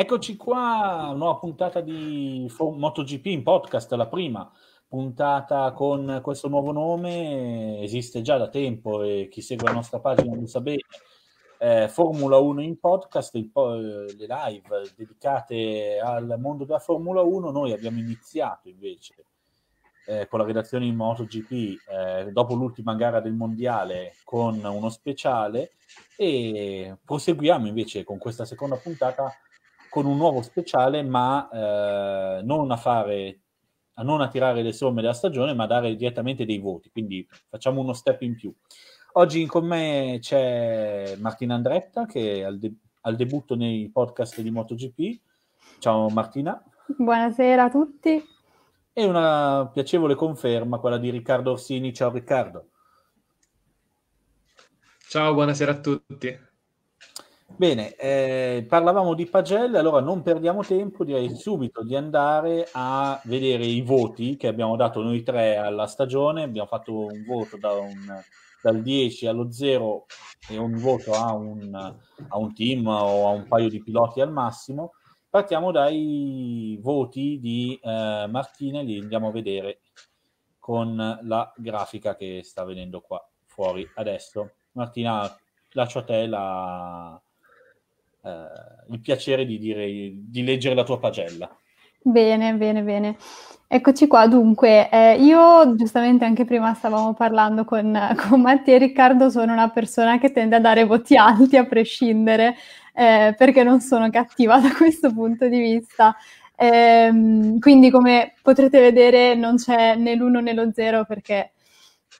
Eccoci qua, nuova puntata di MotoGP in podcast, la prima puntata con questo nuovo nome, esiste già da tempo e chi segue la nostra pagina lo sa bene. Eh, Formula 1 in podcast, po- le live dedicate al mondo della Formula 1, noi abbiamo iniziato invece eh, con la redazione in MotoGP eh, dopo l'ultima gara del mondiale con uno speciale e proseguiamo invece con questa seconda puntata con un nuovo speciale, ma eh, non a fare a non attirare le somme della stagione, ma a dare direttamente dei voti. Quindi facciamo uno step in più. Oggi con me c'è Martina Andretta che è al, de- al debutto nei podcast di MotoGP. Ciao Martina. Buonasera a tutti. E una piacevole conferma, quella di Riccardo Orsini. Ciao Riccardo. Ciao, buonasera a tutti. Bene, eh, parlavamo di pagelle, allora non perdiamo tempo, direi subito di andare a vedere i voti che abbiamo dato noi tre alla stagione, abbiamo fatto un voto da un, dal 10 allo 0 e un voto a un, a un team o a un paio di piloti al massimo. Partiamo dai voti di eh, Martina li andiamo a vedere con la grafica che sta venendo qua fuori adesso. Martina, lascio a te la eh, il piacere di, dire, di leggere la tua pagella. Bene, bene, bene. Eccoci qua, dunque, eh, io giustamente anche prima stavamo parlando con, con Mattia e Riccardo, sono una persona che tende a dare voti alti a prescindere, eh, perché non sono cattiva da questo punto di vista. Eh, quindi come potrete vedere non c'è né l'uno né lo zero perché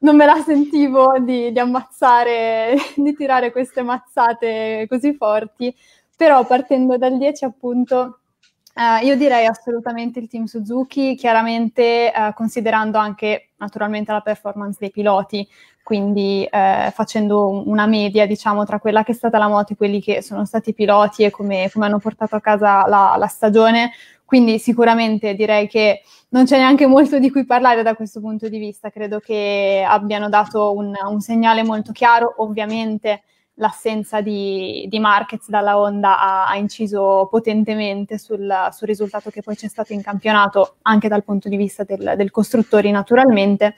non me la sentivo di, di ammazzare, di tirare queste mazzate così forti. Però partendo dal 10 appunto Uh, io direi assolutamente il team Suzuki, chiaramente uh, considerando anche naturalmente la performance dei piloti, quindi uh, facendo una media diciamo tra quella che è stata la moto e quelli che sono stati i piloti e come, come, hanno portato a casa la, la stagione. Quindi sicuramente direi che non c'è neanche molto di cui parlare da questo punto di vista, credo che abbiano dato un, un segnale molto chiaro, ovviamente l'assenza di, di Marquez dalla Honda ha, ha inciso potentemente sul, sul, risultato che poi c'è stato in campionato, anche dal punto di vista del, del costruttori naturalmente,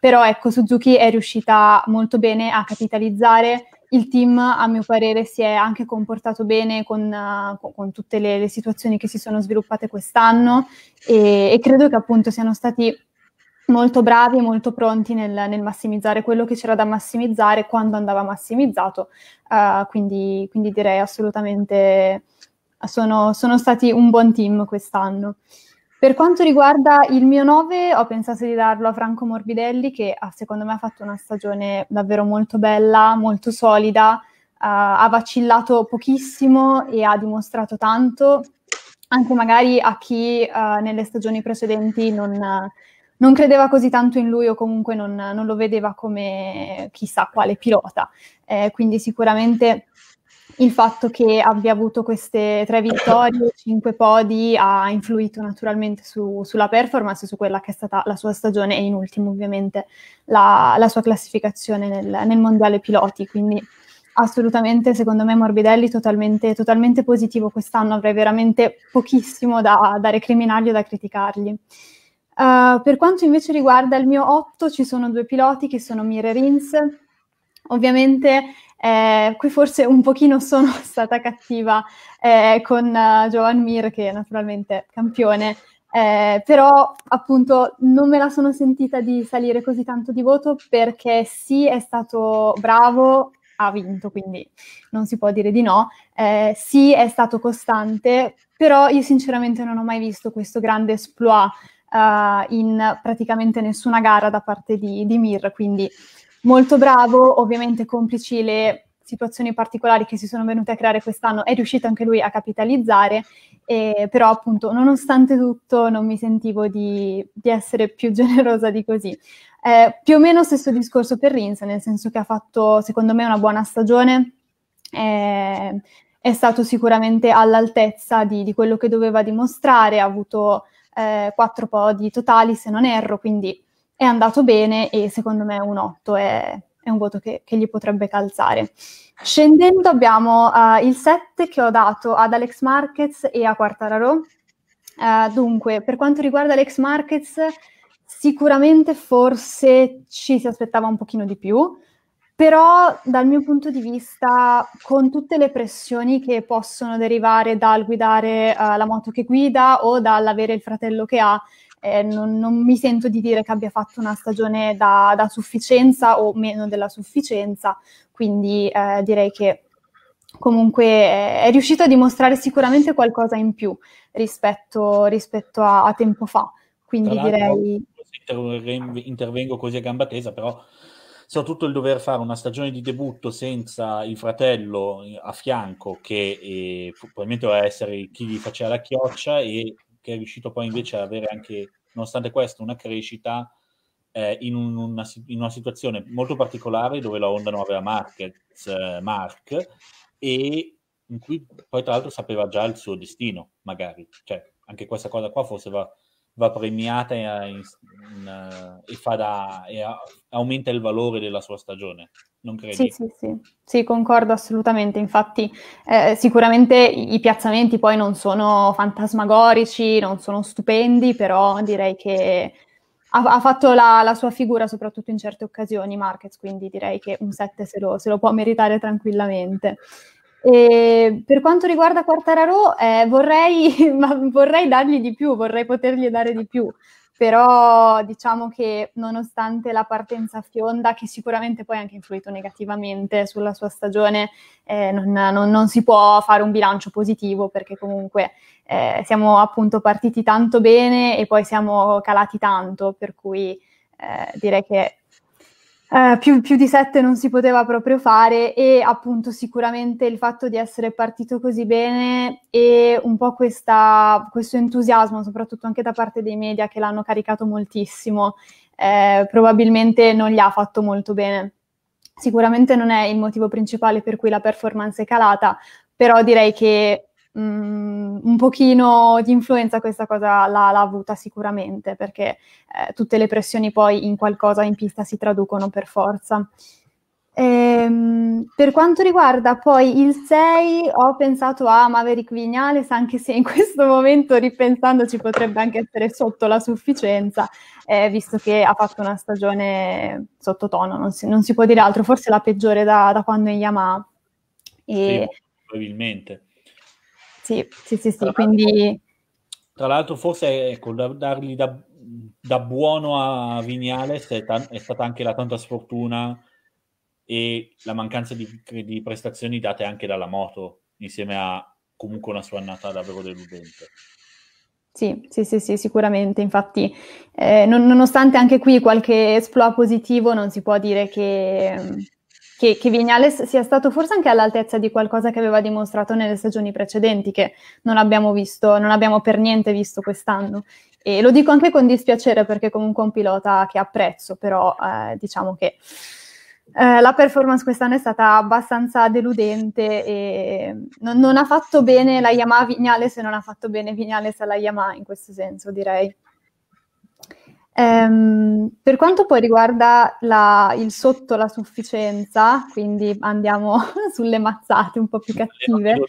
però ecco Suzuki è riuscita molto bene a capitalizzare il team, a mio parere, si è anche comportato bene con, uh, con tutte le, le, situazioni che si sono sviluppate quest'anno e, e, credo che appunto siano stati molto bravi e molto pronti nel, nel, massimizzare quello che c'era da massimizzare quando andava massimizzato. Uh, quindi, quindi, direi assolutamente sono, sono, stati un buon team quest'anno. Per quanto riguarda il mio 9, ho pensato di darlo a Franco Morbidelli, che ha, secondo me ha fatto una stagione davvero molto bella, molto solida, uh, ha vacillato pochissimo e ha dimostrato tanto, anche magari a chi uh, nelle stagioni precedenti non, non credeva così tanto in lui o comunque non, non lo vedeva come chissà quale pilota. Eh, quindi sicuramente il fatto che abbia avuto queste tre vittorie, cinque podi, ha influito naturalmente su, sulla performance, su quella che è stata la sua stagione e in ultimo ovviamente la, la sua classificazione nel, nel, mondiale piloti. Quindi assolutamente, secondo me, Morbidelli totalmente, totalmente positivo quest'anno, avrei veramente pochissimo da, da recriminargli o da criticargli. Uh, per quanto invece riguarda il mio 8, ci sono due piloti che sono Mire Rins. Ovviamente eh, qui forse un pochino sono stata cattiva eh, con uh, eh, Joan Mir, che è naturalmente campione, eh, però appunto non me la sono sentita di salire così tanto di voto perché sì, è stato bravo, ha vinto, quindi non si può dire di no. Eh, sì, è stato costante, però io sinceramente non ho mai visto questo grande esploit uh, in praticamente nessuna gara da parte di, di Mir, quindi molto bravo, ovviamente complici le situazioni particolari che si sono venute a creare quest'anno, è riuscito anche lui a capitalizzare, eh, però appunto nonostante tutto non mi sentivo di, di essere più generosa di così. Eh, più o meno stesso discorso per Rins, nel senso che ha fatto secondo me una buona stagione, eh, è stato sicuramente all'altezza di, di quello che doveva dimostrare, ha avuto eh, 4 podi totali se non erro, quindi è andato bene e secondo me un 8 è, è un voto che, che, gli potrebbe calzare. Scendendo abbiamo uh, il 7 che ho dato ad Alex Marquez e a Quartararo. Uh, dunque, per quanto riguarda Alex Marquez, sicuramente forse ci si aspettava un pochino di più, però dal mio punto di vista, con tutte le pressioni che possono derivare dal guidare uh, la moto che guida o dall'avere il fratello che ha, eh, non, non, mi sento di dire che abbia fatto una stagione da, da sufficienza o meno della sufficienza, quindi eh, direi che comunque eh, è riuscito a dimostrare sicuramente qualcosa in più rispetto, rispetto a, a, tempo fa, quindi direi... Intervengo così a gamba tesa, però soprattutto il dover fare una stagione di debutto senza il fratello eh, a fianco che eh, probabilmente doveva essere chi gli faceva la chioccia e che è riuscito poi invece ad avere anche, nonostante questo, una crescita eh, in, una, in, una, situazione molto particolare dove la Honda non aveva Marquez, eh, Mark e in cui poi tra l'altro sapeva già il suo destino, magari. Cioè, anche questa cosa qua forse va va premiata eh, in, in, eh, e, da, e a, aumenta il valore della sua stagione. Non credi? Sì, sì, sì. sì concordo assolutamente. Infatti, eh, sicuramente i piazzamenti poi non sono fantasmagorici, non sono stupendi, però direi che ha, ha fatto la, la, sua figura soprattutto in certe occasioni, Marquez, quindi direi che un 7 se lo, se lo può meritare tranquillamente. E ehm, per quanto riguarda Quartararo, eh, vorrei, vorrei dargli di più, vorrei potergli dare di più, però diciamo che nonostante la partenza fionda, che sicuramente poi ha anche influito negativamente sulla sua stagione, eh, non, non, non, si può fare un bilancio positivo perché comunque eh, siamo appunto partiti tanto bene e poi siamo calati tanto, per cui eh, direi che eh, più, più, di sette non si poteva proprio fare e appunto sicuramente il fatto di essere partito così bene e un po' questa, questo entusiasmo, soprattutto anche da parte dei media che l'hanno caricato moltissimo, eh, probabilmente non gli ha fatto molto bene. Sicuramente non è il motivo principale per cui la performance è calata, però direi che mh, mm, un pochino di influenza questa cosa l'ha, l'ha avuta sicuramente, perché eh, tutte le pressioni poi in qualcosa in pista si traducono per forza. Ehm, per quanto riguarda poi il 6, ho pensato a Maverick Vignales, anche se in questo momento ripensandoci potrebbe anche essere sotto la sufficienza, eh, visto che ha fatto una stagione sottotono, non si, non si può dire altro, forse la peggiore da, da quando è Yamaha. E, sì, probabilmente. Sì, sì, sì, sì. Tra quindi... Tra l'altro forse, ecco, da, dargli da, da, buono a Vignales è, ta- è, stata anche la tanta sfortuna e la mancanza di, di prestazioni date anche dalla moto, insieme a comunque una sua annata davvero deludente. Sì, sì, sì, sì, sicuramente. Infatti, eh, non, nonostante anche qui qualche esploit positivo, non si può dire che, che, che Vignales sia stato forse anche all'altezza di qualcosa che aveva dimostrato nelle stagioni precedenti, che non abbiamo visto, non abbiamo per niente visto quest'anno. E lo dico anche con dispiacere perché comunque è un pilota che apprezzo, però eh, diciamo che eh, la performance quest'anno è stata abbastanza deludente e non, non ha fatto bene la Yamaha Vignales e non ha fatto bene Vignales alla Yamaha in questo senso, direi. Ehm, per quanto poi riguarda la, il sotto la sufficienza, quindi andiamo sulle mazzate un po' più cattive.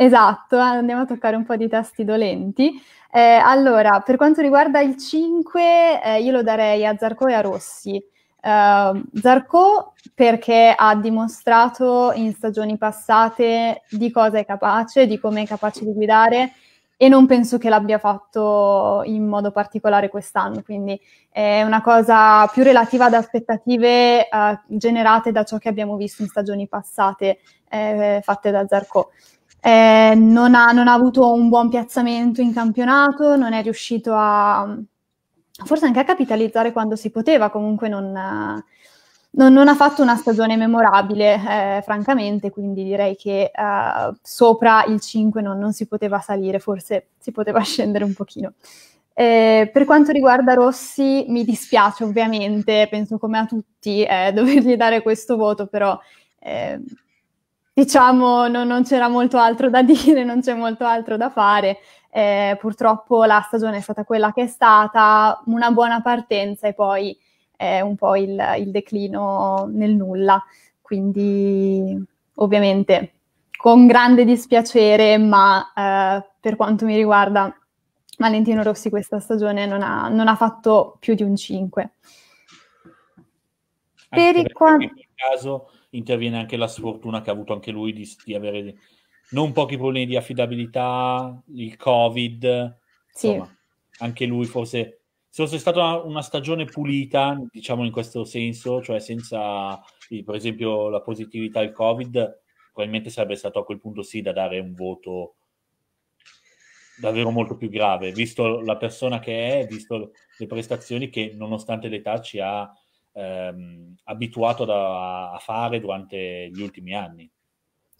Esatto, andiamo a toccare un po' di tasti dolenti. Eh, allora, per quanto riguarda il 5, eh, io lo darei a Zarco e a Rossi. Uh, Zarco perché ha dimostrato in stagioni passate di cosa è capace, di come è capace di guidare e non penso che l'abbia fatto in modo particolare quest'anno, quindi è una cosa più relativa ad aspettative eh, generate da ciò che abbiamo visto in stagioni passate eh, fatte da Zarco. Eh, non, ha, non, ha, avuto un buon piazzamento in campionato, non è riuscito a forse anche a capitalizzare quando si poteva, comunque non non, non, ha fatto una stagione memorabile, eh, francamente, quindi direi che eh, sopra il 5 non, non, si poteva salire, forse si poteva scendere un pochino. Eh, per quanto riguarda Rossi, mi dispiace ovviamente, penso come a tutti, eh, dovergli dare questo voto, però ehm, diciamo non, non c'era molto altro da dire, non c'è molto altro da fare. Eh, purtroppo la stagione è stata quella che è stata, una buona partenza e poi è un po' il, il declino nel nulla. Quindi ovviamente con grande dispiacere, ma eh, per quanto mi riguarda Valentino Rossi questa stagione non ha, non ha fatto più di un 5. Per il quanto... caso interviene anche la sfortuna che ha avuto anche lui di, di avere non pochi problemi di affidabilità, il Covid, sì. anche lui forse se fosse stata una, una, stagione pulita, diciamo in questo senso, cioè senza per esempio la positività al Covid, probabilmente sarebbe stato a quel punto sì da dare un voto davvero molto più grave, visto la persona che è, visto le prestazioni che nonostante l'età ci ha ehm, abituato da, a fare durante gli ultimi anni.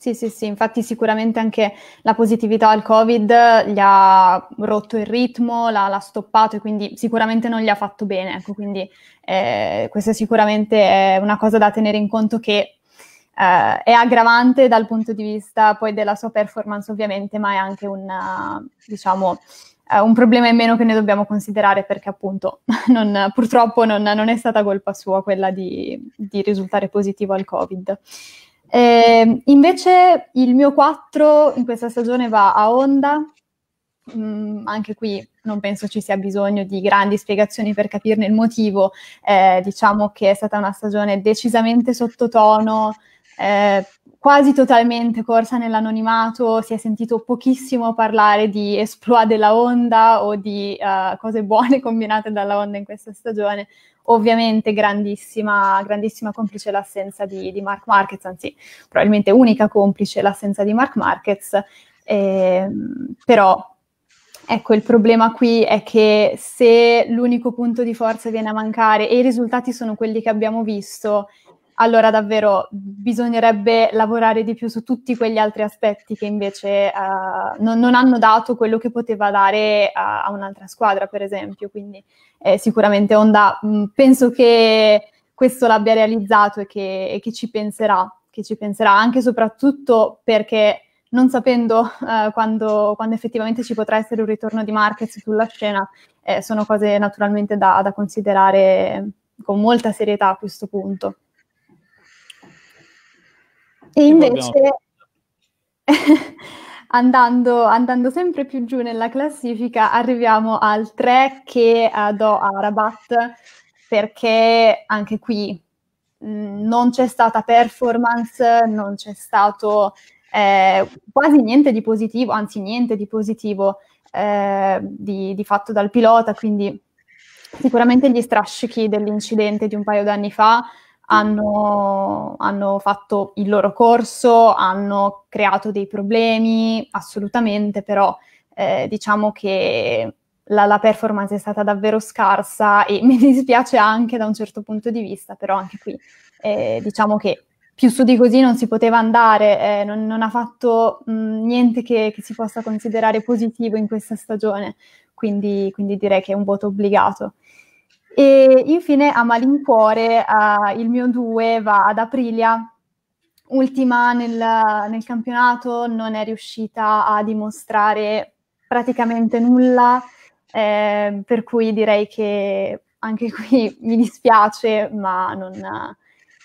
Sì, sì, sì, infatti sicuramente anche la positività al Covid gli ha rotto il ritmo, l'ha, l'ha stoppato e quindi sicuramente non gli ha fatto bene. Ecco, quindi eh, questa sicuramente è una cosa da tenere in conto che eh, è aggravante dal punto di vista poi della sua performance ovviamente, ma è anche una, diciamo, eh, un, problema in meno che noi dobbiamo considerare perché appunto non, purtroppo non, non, è stata colpa sua quella di, di risultare positivo al Covid. Eh, invece il mio 4 in questa stagione va a Honda, Mm, anche qui non penso ci sia bisogno di grandi spiegazioni per capirne il motivo, eh, diciamo che è stata una stagione decisamente sottotono, eh, quasi totalmente corsa nell'anonimato, si è sentito pochissimo parlare di esploit della Honda o di uh, cose buone combinate dalla Honda in questa stagione. Ovviamente grandissima, grandissima complice l'assenza di, di Mark Markets, anzi probabilmente unica complice l'assenza di Mark Marquez, eh, però Ecco, il problema qui è che se l'unico punto di forza viene a mancare e i risultati sono quelli che abbiamo visto, allora davvero bisognerebbe lavorare di più su tutti quegli altri aspetti che invece uh, non, non, hanno dato quello che poteva dare a, a un'altra squadra, per esempio. Quindi eh, sicuramente Onda mh, mm, penso che questo l'abbia realizzato e che, e che, ci penserà, che ci penserà anche e soprattutto perché non sapendo uh, quando, quando, effettivamente ci potrà essere un ritorno di Marquez sulla scena, eh, sono cose naturalmente da, da considerare con molta serietà a questo punto. E invece, andando, andando, sempre più giù nella classifica, arriviamo al 3 che uh, do a Rabat, perché anche qui mh, mm, non c'è stata performance, non c'è stato eh, quasi niente di positivo, anzi niente di positivo eh, di, di fatto dal pilota, quindi sicuramente gli strascichi dell'incidente di un paio d'anni fa hanno, hanno, fatto il loro corso, hanno creato dei problemi, assolutamente, però eh, diciamo che la, la, performance è stata davvero scarsa e mi dispiace anche da un certo punto di vista, però anche qui eh, diciamo che più su di così non si poteva andare, eh, non, non, ha fatto mh, mm, niente che, che, si possa considerare positivo in questa stagione, quindi, quindi direi che è un voto obbligato. E infine a malincuore uh, il mio 2 va ad Aprilia, ultima nel, nel campionato, non è riuscita a dimostrare praticamente nulla, eh, per cui direi che anche qui mi dispiace, ma non,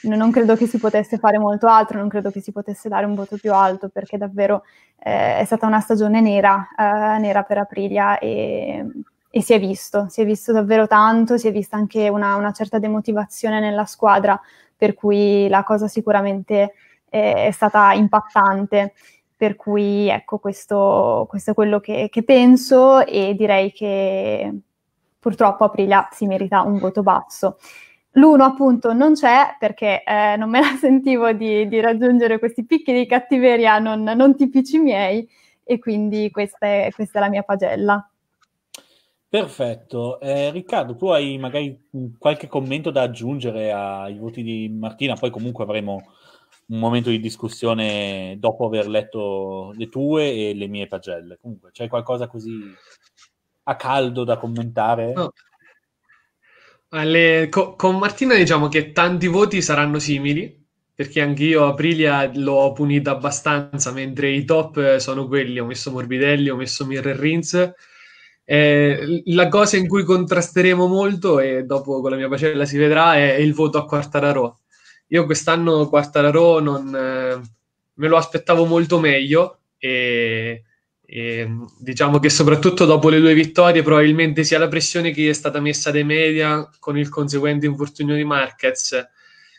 non, credo che si potesse fare molto altro, non credo che si potesse dare un voto più alto perché davvero eh, è stata una stagione nera, eh, nera per Aprilia e e si è visto, si è visto davvero tanto, si è vista anche una, una certa demotivazione nella squadra, per cui la cosa sicuramente eh, è stata impattante. Per cui ecco, questo, questo è quello che, che penso e direi che purtroppo Aprilia si merita un voto basso. L'uno appunto non c'è perché eh, non me la sentivo di, di, raggiungere questi picchi di cattiveria non, non tipici miei e quindi questa è, questa è la mia pagella. Perfetto. Eh, Riccardo, tu hai magari mm, qualche commento da aggiungere ai voti di Martina, poi comunque avremo un momento di discussione dopo aver letto le tue e le mie pagelle. Comunque, c'è qualcosa così a caldo da commentare? No. Alle... Co- con Martina diciamo che tanti voti saranno simili, perché anch'io Aprilia l'ho punita abbastanza, mentre i top sono quelli, ho messo Morbidelli, ho messo Mirror Rins eh, la cosa in cui contrasteremo molto, e dopo con la mia pacella si vedrà, è, il voto a Quartararo. Io quest'anno Quartararo non, eh, me lo aspettavo molto meglio e, e, diciamo che soprattutto dopo le due vittorie probabilmente sia la pressione che è stata messa dai media con il conseguente infortunio di Marquez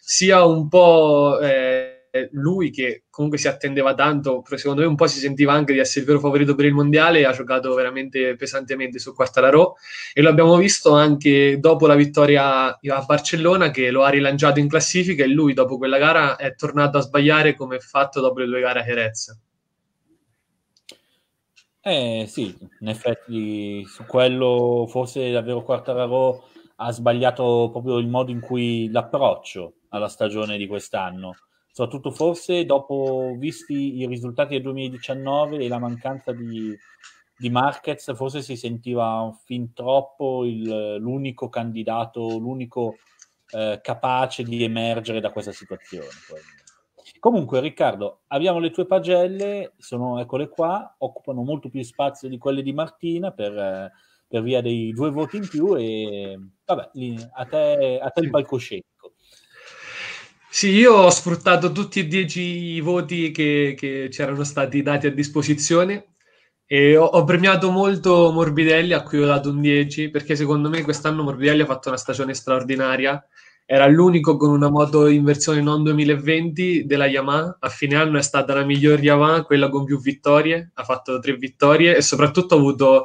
sia un po' eh, lui che comunque si attendeva tanto, però secondo me un po' si sentiva anche di essere il vero favorito per il mondiale, ha giocato veramente pesantemente su Quartararo e lo abbiamo visto anche dopo la vittoria a Barcellona che lo ha rilanciato in classifica e lui dopo quella gara è tornato a sbagliare come fatto dopo le due gare a Jerez. Eh sì, in effetti su quello forse davvero Quartararo ha sbagliato proprio il modo in cui l'approccio alla stagione di quest'anno soprattutto forse dopo, visti i risultati del 2019 e la mancanza di, di Marquez, forse si sentiva fin troppo il, l'unico candidato, l'unico eh, capace di emergere da questa situazione. Comunque, Riccardo, abbiamo le tue pagelle, sono, eccole qua, occupano molto più spazio di quelle di Martina per, per via dei due voti in più e vabbè, a te, a te il palcoscenico. Sì, io ho sfruttato tutti e dieci i voti che, che c'erano stati dati a disposizione e ho, ho, premiato molto Morbidelli a cui ho dato un 10 perché secondo me quest'anno Morbidelli ha fatto una stagione straordinaria. Era l'unico con una moto in versione non 2020 della Yamaha. A fine anno è stata la miglior Yamaha, quella con più vittorie, ha fatto tre vittorie e soprattutto ha avuto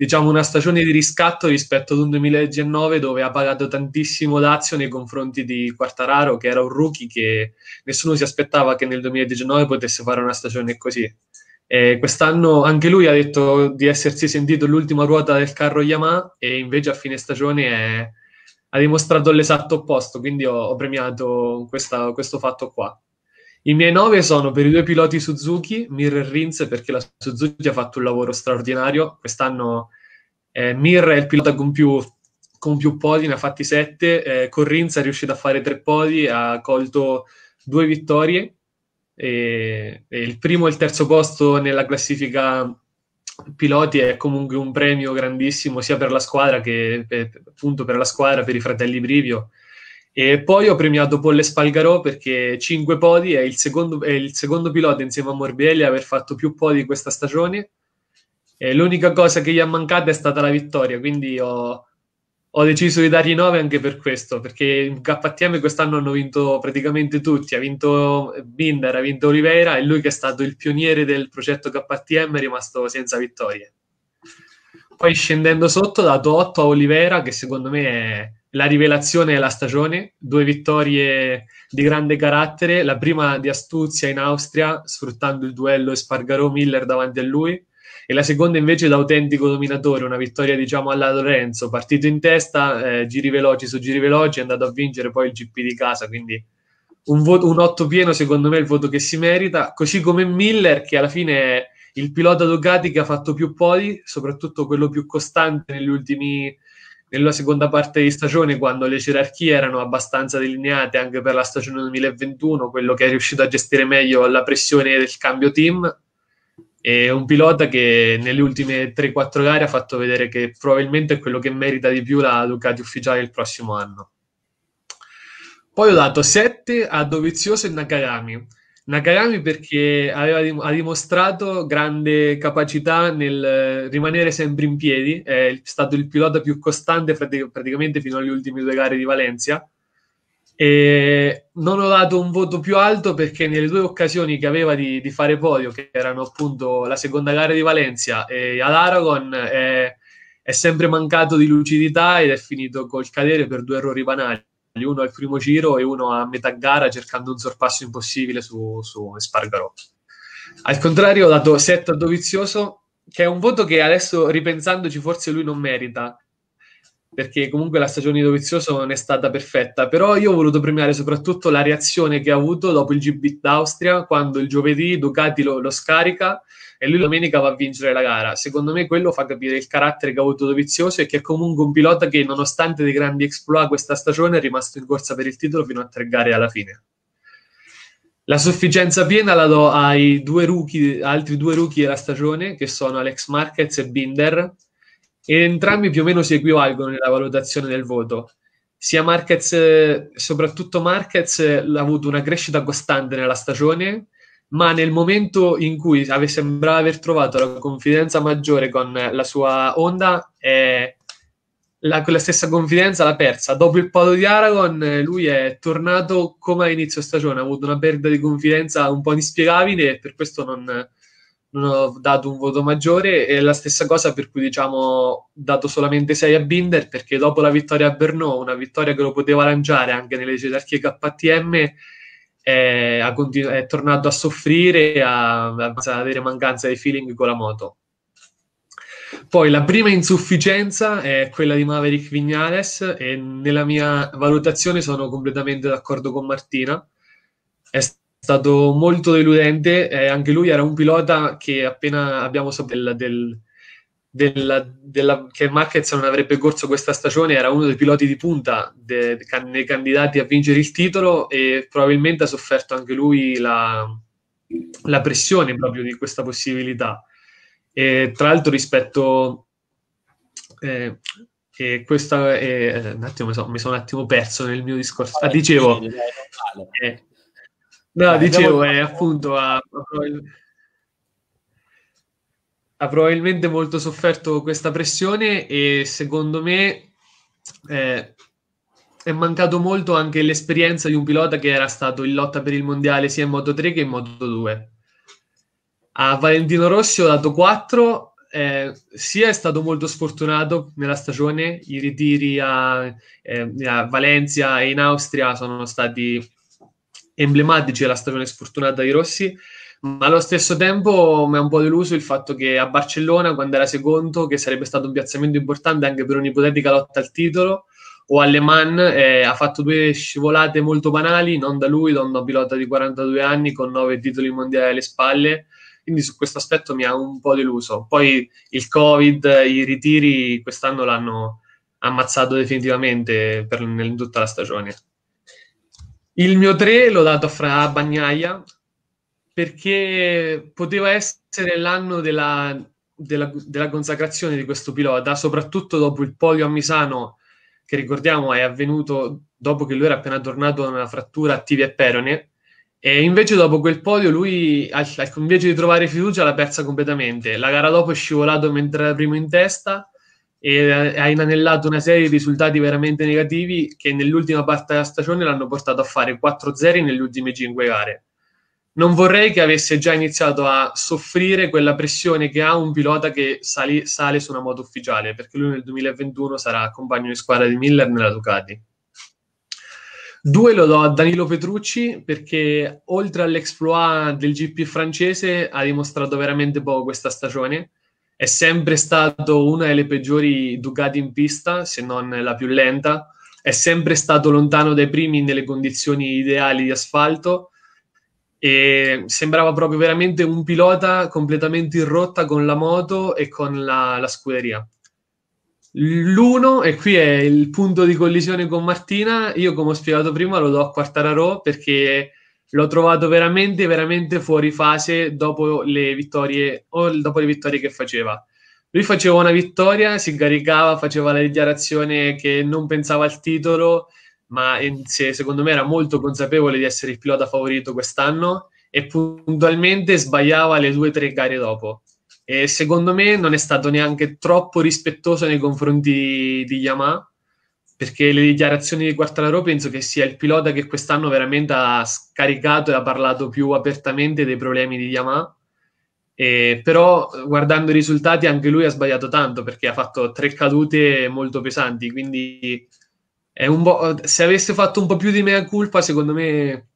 diciamo, una stagione di riscatto rispetto ad un 2019 dove ha pagato tantissimo Lazio nei confronti di Quartararo, che era un rookie che nessuno si aspettava che nel 2019 potesse fare una stagione così. E quest'anno anche lui ha detto di essersi sentito l'ultima ruota del carro Yamaha e invece a fine stagione è, ha dimostrato l'esatto opposto, quindi ho, ho premiato questa, questo fatto qua. I miei nove sono per i due piloti Suzuki, Mir e Rins, perché la Suzuki ha fatto un lavoro straordinario. Quest'anno eh, Mir è il pilota con più, con più podi, ne ha fatti sette. Eh, con Rins è riuscito a fare tre podi, ha colto due vittorie. E, e il primo e il terzo posto nella classifica piloti è comunque un premio grandissimo sia per la squadra che per, eh, appunto per la squadra, per i fratelli Brivio e poi ho premiato Polle Spalgarò perché 5 podi è il, secondo, è il secondo pilota insieme a Morbielli a aver fatto più podi questa stagione. E l'unica cosa che gli è mancata è stata la vittoria, quindi ho, ho deciso di dargli 9 anche per questo, perché in KTM quest'anno hanno vinto praticamente tutti, ha vinto Binder, ha vinto Oliveira e lui che è stato il pioniere del progetto KTM è rimasto senza vittorie. Poi scendendo sotto ho dato 8 a Oliveira che secondo me è la rivelazione è la stagione, due vittorie di grande carattere, la prima di astuzia in Austria sfruttando il duello Espargarò-Miller davanti a lui e la seconda invece da autentico dominatore, una vittoria diciamo alla Lorenzo, partito in testa, eh, giri veloci su giri veloci, è andato a vincere poi il GP di casa, quindi un, voto, un 8 pieno secondo me è il voto che si merita, così come Miller che alla fine è il pilota Ducati che ha fatto più podi, soprattutto quello più costante negli ultimi nella seconda parte di stagione, quando le gerarchie erano abbastanza delineate anche per la stagione 2021, quello che è riuscito a gestire meglio la pressione del cambio team. È un pilota che nelle ultime 3-4 gare ha fatto vedere che probabilmente è quello che merita di più la Ducati ufficiale il prossimo anno. Poi ho dato 7 a Dovizioso e Nakagami Nakagami perché aveva, ha dimostrato grande capacità nel rimanere sempre in piedi, è stato il pilota più costante praticamente fino alle ultime due gare di Valencia. E non ho dato un voto più alto perché nelle due occasioni che aveva di, di fare podio, che erano appunto la seconda gara di Valencia e ad Aragon, è, è sempre mancato di lucidità ed è finito col cadere per due errori banali uno al primo giro e uno a metà gara cercando un sorpasso impossibile su, su Spargarò. Al contrario, ho dato 7 a Dovizioso, che è un voto che adesso ripensandoci forse lui non merita, perché comunque la stagione di Dovizioso non è stata perfetta, però io ho voluto premiare soprattutto la reazione che ha avuto dopo il GB d'Austria, quando il giovedì Ducati lo, lo scarica e lui domenica va a vincere la gara. Secondo me quello fa capire il carattere che ha avuto Dovizioso e che è comunque un pilota che nonostante dei grandi exploit questa stagione è rimasto in corsa per il titolo fino a tre gare alla fine. La sufficienza piena la do ai due rookie, altri due rookie della stagione che sono Alex Marquez e Binder e entrambi più o meno si equivalgono nella valutazione del voto sia Marquez, soprattutto Marquez, ha avuto una crescita costante nella stagione ma nel momento in cui ave, sembrava aver trovato la confidenza maggiore con la sua onda, eh, la, quella stessa confidenza l'ha persa. Dopo il palo di Aragon, lui è tornato come a inizio stagione, ha avuto una perdita di confidenza un po' inspiegabile e per questo non, non ho dato un voto maggiore e la stessa cosa per cui diciamo dato solamente 6 a Binder perché dopo la vittoria a Brno, una vittoria che lo poteva lanciare anche nelle gerarchie KTM è, è tornato a soffrire a, ad avere mancanza di feeling con la moto. Poi la prima insufficienza è quella di Maverick Vignales e nella mia valutazione sono completamente d'accordo con Martina. È stato molto deludente, eh, anche lui era un pilota che appena abbiamo saputo del, del, della, della, che Marquez non avrebbe corso questa stagione era uno dei piloti di punta de, de, can, candidati a vincere il titolo e probabilmente ha sofferto anche lui la, la pressione proprio di questa possibilità. E, tra l'altro rispetto... Eh, e questa è, un attimo, mi, sono, mi sono un attimo perso nel mio discorso. Ah, dicevo, eh, no, dicevo, eh, appunto, a, a, ha probabilmente molto sofferto questa pressione e secondo me eh, è mancato molto anche l'esperienza di un pilota che era stato in lotta per il mondiale sia in Moto 3 che in Moto 2. A Valentino Rossi ho dato 4 eh, sia è stato molto sfortunato nella stagione, i ritiri a, eh, a, Valencia e in Austria sono stati emblematici della stagione sfortunata di Rossi, ma allo stesso tempo mi ha un po' deluso il fatto che a Barcellona, quando era secondo, che sarebbe stato un piazzamento importante anche per un'ipotetica lotta al titolo, o a Aleman eh, ha fatto due scivolate molto banali, non da lui, da un pilota di 42 anni con nove titoli mondiali alle spalle. Quindi su questo aspetto mi ha un po' deluso. Poi il Covid, i ritiri quest'anno l'hanno ammazzato definitivamente per, in tutta la stagione. Il mio 3 l'ho dato a Fra Bagnaia, perché poteva essere l'anno della, della, della, consacrazione di questo pilota, soprattutto dopo il polio a Misano, che ricordiamo è avvenuto dopo che lui era appena tornato da una frattura a Tivi e perone, e invece dopo quel podio lui, invece di trovare fiducia, l'ha persa completamente. La gara dopo è scivolato mentre era primo in testa, e ha inanellato una serie di risultati veramente negativi che nell'ultima parte della stagione l'hanno portato a fare 4-0 nelle ultime 5 gare non vorrei che avesse già iniziato a soffrire quella pressione che ha un pilota che sali, sale su una moto ufficiale, perché lui nel 2021 sarà compagno di squadra di Miller nella Ducati. Due lo do a Danilo Petrucci perché oltre all'exploit del GP francese ha dimostrato veramente poco questa stagione. È sempre stato una delle peggiori Ducati in pista, se non la più lenta. È sempre stato lontano dai primi nelle condizioni ideali di asfalto e sembrava proprio veramente un pilota completamente in rotta con la moto e con la, la scuderia. L'uno, e qui è il punto di collisione con Martina, io come ho spiegato prima lo do a Quartararo perché l'ho trovato veramente, veramente fuori fase dopo le vittorie, o dopo le vittorie che faceva. Lui faceva una vittoria, si caricava, faceva la dichiarazione che non pensava al titolo, ma secondo me era molto consapevole di essere il pilota favorito quest'anno e puntualmente sbagliava le due o tre gare dopo. E secondo me non è stato neanche troppo rispettoso nei confronti di Yamaha, perché le dichiarazioni di Quartararo penso che sia il pilota che quest'anno veramente ha scaricato e ha parlato più apertamente dei problemi di Yamaha. E, però guardando i risultati anche lui ha sbagliato tanto perché ha fatto tre cadute molto pesanti, quindi Bo- se avesse fatto un po' più di mea culpa, secondo me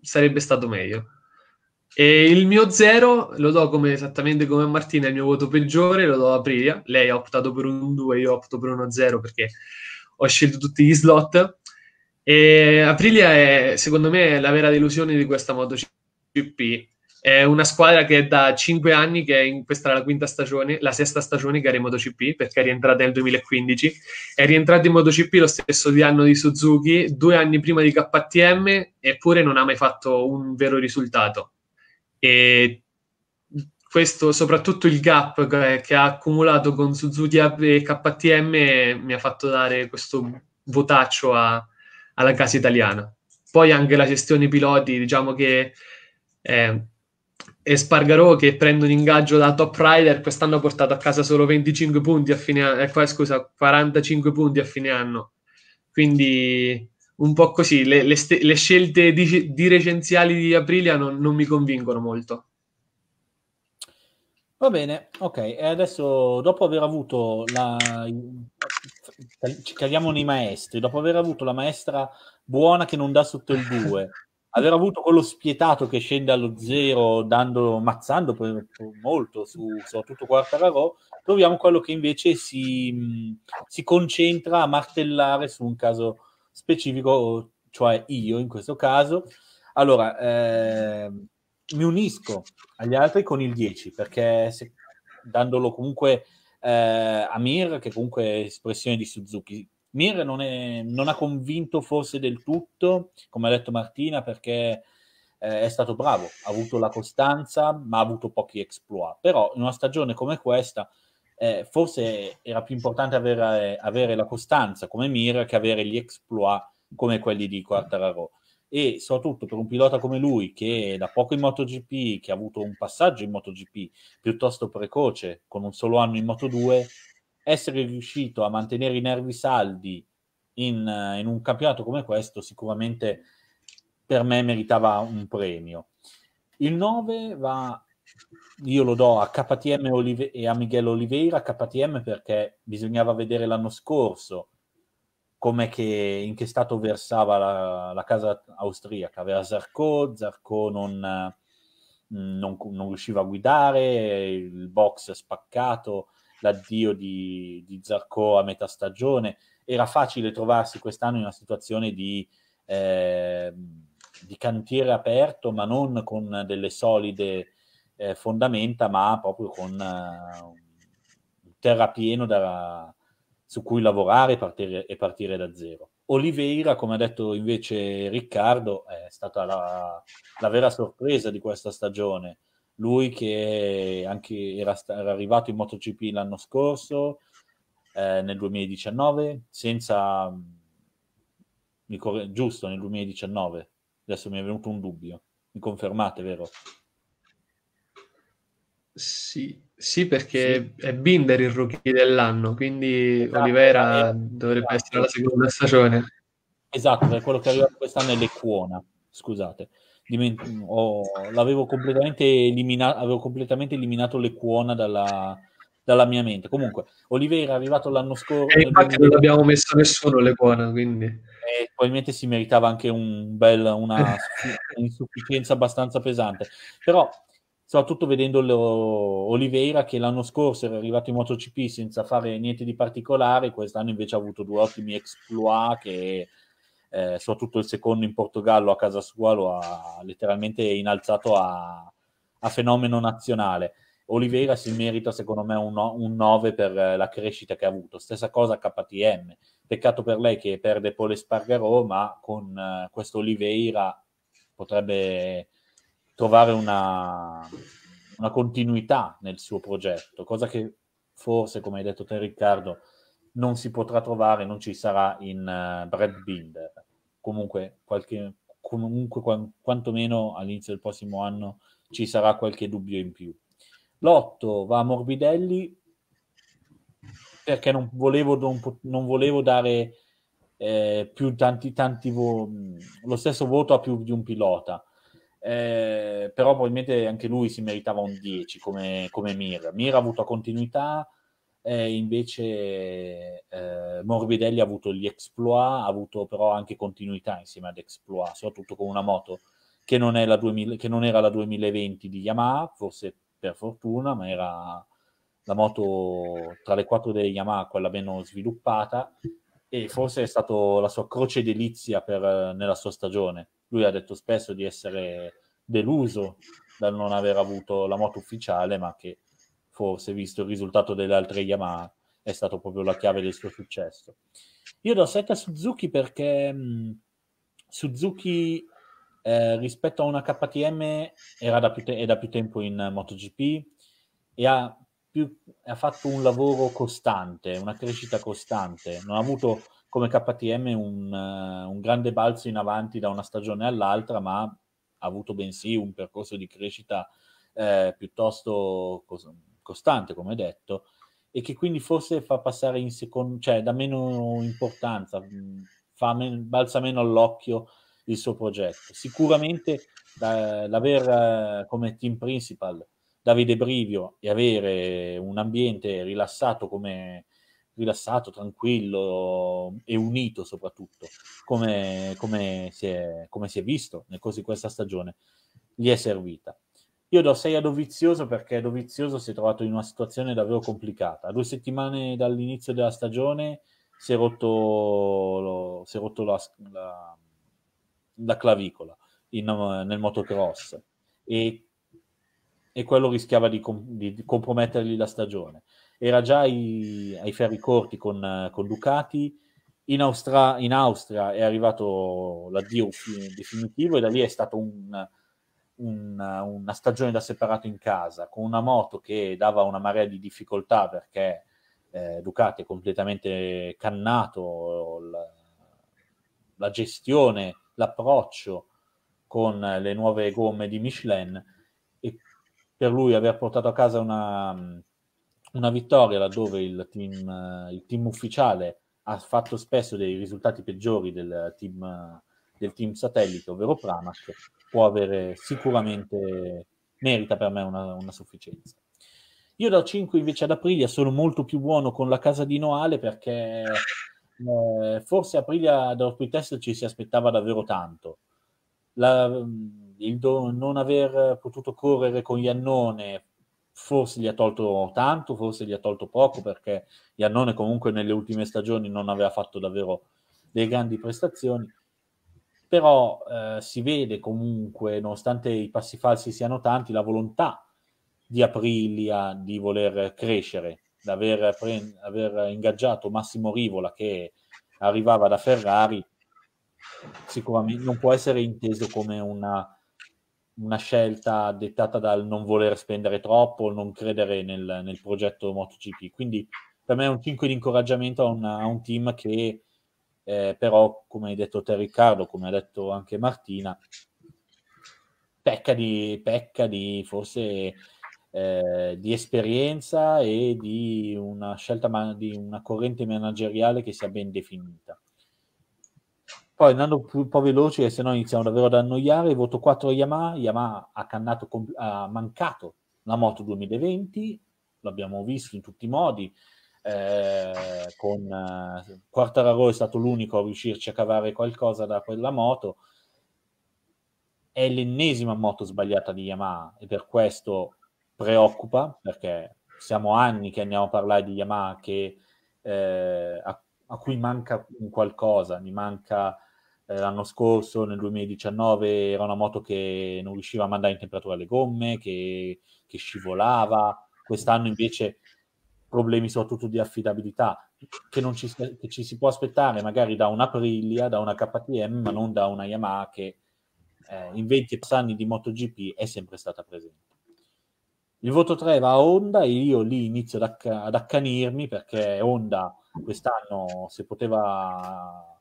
sarebbe stato meglio. E il mio zero lo do come, esattamente come a Martina, il mio voto peggiore lo do a Aprilia. Lei ha optato per un 2, io opto per uno 0 perché ho scelto tutti gli slot. E Aprilia è, secondo me, la vera delusione di questa MotoGP. È una squadra che da cinque anni, che è in, questa la quinta stagione, la sesta stagione che era in MotoGP, perché è rientrata nel 2015, è rientrata in MotoGP lo stesso di anno di Suzuki, due anni prima di KTM, eppure non ha mai fatto un vero risultato. E questo, soprattutto il gap che ha accumulato con Suzuki e KTM, mi ha fatto dare questo votaccio a, alla casa italiana. Poi anche la gestione piloti, diciamo che... Eh, e Spargarò che prende un ingaggio da Top Rider, quest'anno ha portato a casa solo 25 punti a fine anno, eh, scusa, 45 punti a fine anno. Quindi un po' così, le, le, st- le scelte di, di, recenziali di Aprilia non, non mi convincono molto. Va bene, ok. E adesso, dopo aver avuto la... Ci caliamo nei maestri, dopo aver avuto la maestra buona che non dà sotto il 2, aver avuto quello spietato che scende allo zero dando, mazzando per, per molto su soprattutto Quartararo troviamo quello che invece si, si, concentra a martellare su un caso specifico cioè io in questo caso allora eh, mi unisco agli altri con il 10 perché se, dandolo comunque eh, a Mir che comunque è espressione di Suzuki Mir non, è, non ha convinto forse del tutto, come ha detto Martina, perché eh, è stato bravo, ha avuto la costanza, ma ha avuto pochi exploit. Però in una stagione come questa, eh, forse era più importante avere, avere, la costanza come Mir che avere gli exploit come quelli di Quartararo. E soprattutto per un pilota come lui, che da poco in MotoGP, che ha avuto un passaggio in MotoGP piuttosto precoce, con un solo anno in Moto2, essere riuscito a mantenere i nervi saldi in, eh, in, un campionato come questo sicuramente per me meritava un premio. Il 9 va, io lo do a KTM Olive- e a Miguel Oliveira, KTM perché bisognava vedere l'anno scorso come che, in che stato versava la, la casa austriaca, aveva Zarco, Zarco non, eh, non, non riusciva a guidare, il box spaccato, l'addio di, di Zarco a metà stagione. Era facile trovarsi quest'anno in una situazione di, eh, di cantiere aperto, ma non con delle solide eh, fondamenta, ma proprio con uh, un terrapieno da, su cui lavorare e partire, e partire da zero. Oliveira, come ha detto invece Riccardo, è stata la, la vera sorpresa di questa stagione lui che anche era, era arrivato in MotoGP l'anno scorso, eh, nel 2019, senza... Corre- giusto, nel 2019. Adesso mi è venuto un dubbio. Mi confermate, vero? Sì, sì, perché sì. è Binder il rookie dell'anno, quindi esatto, Olivera è... Eh, dovrebbe esatto. essere la seconda stagione. Esatto, è quello che aveva quest'anno è Lecuona, scusate diment- oh, l'avevo completamente, elimina- avevo completamente eliminato le cuona dalla, dalla mia mente. Comunque, Oliveira è arrivato l'anno scorso. E infatti non abbiamo messo nessuno le buone, quindi... E eh, probabilmente si meritava anche un bel, una insufficienza abbastanza pesante. Però, soprattutto vedendo Oliveira, che l'anno scorso era arrivato in MotoGP senza fare niente di particolare, quest'anno invece ha avuto due ottimi exploit che eh, soprattutto il secondo in Portogallo a casa sua lo ha letteralmente innalzato a, a fenomeno nazionale. Oliveira si merita secondo me un, no, 9 per la crescita che ha avuto, stessa cosa KTM, peccato per lei che perde Pole Spargarò, ma con eh, questo Oliveira potrebbe trovare una, una continuità nel suo progetto, cosa che forse, come hai detto te Riccardo, non si potrà trovare, non ci sarà in uh, Brad Binder comunque, qualche, comunque quantomeno all'inizio del prossimo anno ci sarà qualche dubbio in più. Lotto va a Morbidelli perché non volevo, non, non volevo dare eh, più tanti, tanti vo- lo stesso voto a più di un pilota. Eh, però probabilmente anche lui si meritava un 10 come, come Mir. Mir ha avuto continuità, eh, invece eh, Morbidelli ha avuto gli exploit, ha avuto però anche continuità insieme ad exploit, soprattutto con una moto che non, la 2000, che non era la 2020 di Yamaha, forse per fortuna, ma era la moto tra le quattro delle Yamaha, quella meno sviluppata, e forse è stata la sua croce delizia per, eh, nella sua stagione. Lui ha detto spesso di essere deluso dal non aver avuto la moto ufficiale, ma che forse, visto il risultato delle altre Yamaha, è stato proprio la chiave del suo successo. Io do 7 a Suzuki perché mh, mm, Suzuki eh, rispetto a una KTM era da più te- è da più tempo in MotoGP e ha, più, ha fatto un lavoro costante, una crescita costante. Non ha avuto come KTM un, uh, un, grande balzo in avanti da una stagione all'altra, ma ha avuto bensì un percorso di crescita eh, piuttosto cos- costante, come detto, e che quindi forse fa passare in secondo, cioè da meno importanza, mm, fa men- balza meno all'occhio il suo progetto. Sicuramente da, l'aver eh, come team principal Davide Brivio e avere un ambiente rilassato come rilassato, tranquillo e unito soprattutto, come, come, si, è, come si è visto nel corso di questa stagione, gli è servita. Io do 6 a Dovizioso perché Dovizioso si è trovato in una situazione davvero complicata. Due settimane dall'inizio della stagione si è rotto, lo, si è rotto la, la, la, clavicola in, nel motocross e, e quello rischiava di, com, di, compromettergli la stagione. Era già ai, ai ferri corti con, con Ducati. In, Austra- in Austria è arrivato l'addio definitivo e da lì è stato un, un, una stagione da separato in casa con una moto che dava una marea di difficoltà perché eh, Ducati è completamente cannato la, la gestione, l'approccio con le nuove gomme di Michelin e per lui aver portato a casa una, una vittoria laddove il team, il team, ufficiale ha fatto spesso dei risultati peggiori del team, del team satellite, ovvero Pramac, può avere sicuramente, merita per me una, una sufficienza. Io da 5 invece ad Aprilia sono molto più buono con la casa di Noale perché eh, forse Aprilia da Orpil Test ci si aspettava davvero tanto. La, il do, non aver potuto correre con Iannone forse gli ha tolto tanto, forse gli ha tolto poco perché Iannone comunque nelle ultime stagioni non aveva fatto davvero delle grandi prestazioni però eh, si vede comunque, nonostante i passi falsi siano tanti, la volontà di Aprilia di voler crescere, di aver, pre- aver ingaggiato Massimo Rivola che arrivava da Ferrari, sicuramente non può essere inteso come una, una scelta dettata dal non voler spendere troppo, non credere nel, nel progetto MotoGP. Quindi per me è un 5 di incoraggiamento a, una, a un team che eh, però come hai detto te Riccardo, come ha detto anche Martina, pecca di, pecca di forse eh, di esperienza e di una scelta man- di una corrente manageriale che sia ben definita. Poi andando un po' veloci, se no iniziamo davvero ad annoiare, voto 4 Yamaha, Yamaha ha, cannato, ha mancato la moto 2020, l'abbiamo visto in tutti i modi, eh, con eh, Quartararo è stato l'unico a riuscirci a cavare qualcosa da quella moto è l'ennesima moto sbagliata di Yamaha e per questo preoccupa perché siamo anni che andiamo a parlare di Yamaha che, eh, a, a, cui manca un qualcosa mi manca eh, l'anno scorso, nel 2019, era una moto che non riusciva a mandare in temperatura le gomme, che, che scivolava. Quest'anno invece problemi soprattutto di affidabilità che, non ci, che ci si può aspettare magari da una Aprilia, da una KTM, ma non da una Yamaha che eh, in 20 anni di MotoGP è sempre stata presente. Il voto 3 va a Honda e io lì inizio ad, acc- ad accanirmi perché Honda quest'anno se poteva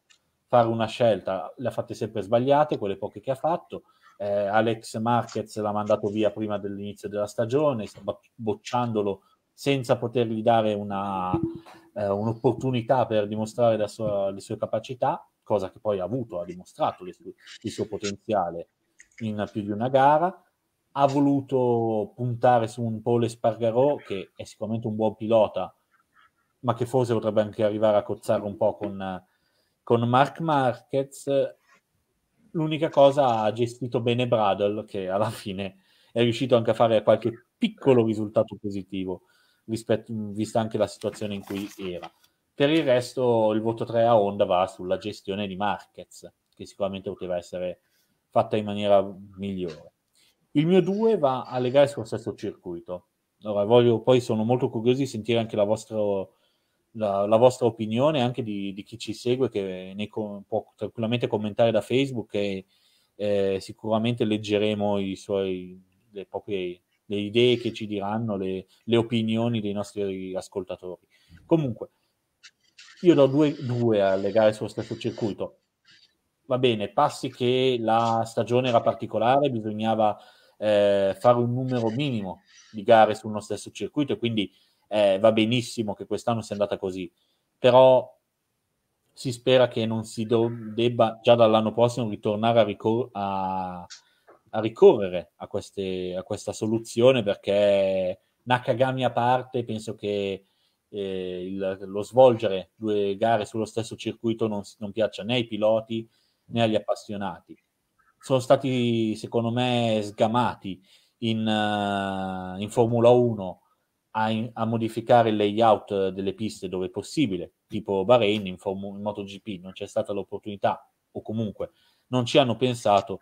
fare una scelta le ha fatte sempre sbagliate, quelle poche che ha fatto. Eh, Alex Marquez l'ha mandato via prima dell'inizio della stagione, sta bocciandolo senza potergli dare una, eh, un'opportunità per dimostrare sua, le sue capacità, cosa che poi ha avuto, ha dimostrato su, il suo potenziale in più di una gara. Ha voluto puntare su un Paul Espargarò, che è sicuramente un buon pilota, ma che forse potrebbe anche arrivare a cozzare un po' con, con Mark Marquez. L'unica cosa ha gestito bene Bradle, che alla fine è riuscito anche a fare qualche piccolo risultato positivo rispetto, vista anche la situazione in cui era. Per il resto il voto 3 a Honda va sulla gestione di Marquez, che sicuramente poteva essere fatta in maniera migliore. Il mio 2 va alle gare sul stesso circuito. Ora, voglio, poi sono molto curioso di sentire anche la vostra, la, la vostra opinione, anche di, di, chi ci segue, che ne com- può tranquillamente commentare da Facebook e eh, sicuramente leggeremo i suoi, le proprie le idee che ci diranno, le, le opinioni dei nostri ascoltatori. Comunque, io do due, due alle gare sullo stesso circuito. Va bene, passi che la stagione era particolare, bisognava eh, fare un numero minimo di gare sullo stesso circuito e quindi eh, va benissimo che quest'anno sia andata così. Però si spera che non si do- debba già dall'anno prossimo ritornare a, ricor- a, a ricorrere a, queste, a questa soluzione perché Nakagami a parte, penso che eh, il, lo svolgere due gare sullo stesso circuito non, non, piaccia né ai piloti né agli appassionati. Sono stati, secondo me, sgamati in, uh, in Formula 1 a, in, a, modificare il layout delle piste dove è possibile, tipo Bahrain in, Formu- in MotoGP, non c'è stata l'opportunità o comunque non ci hanno pensato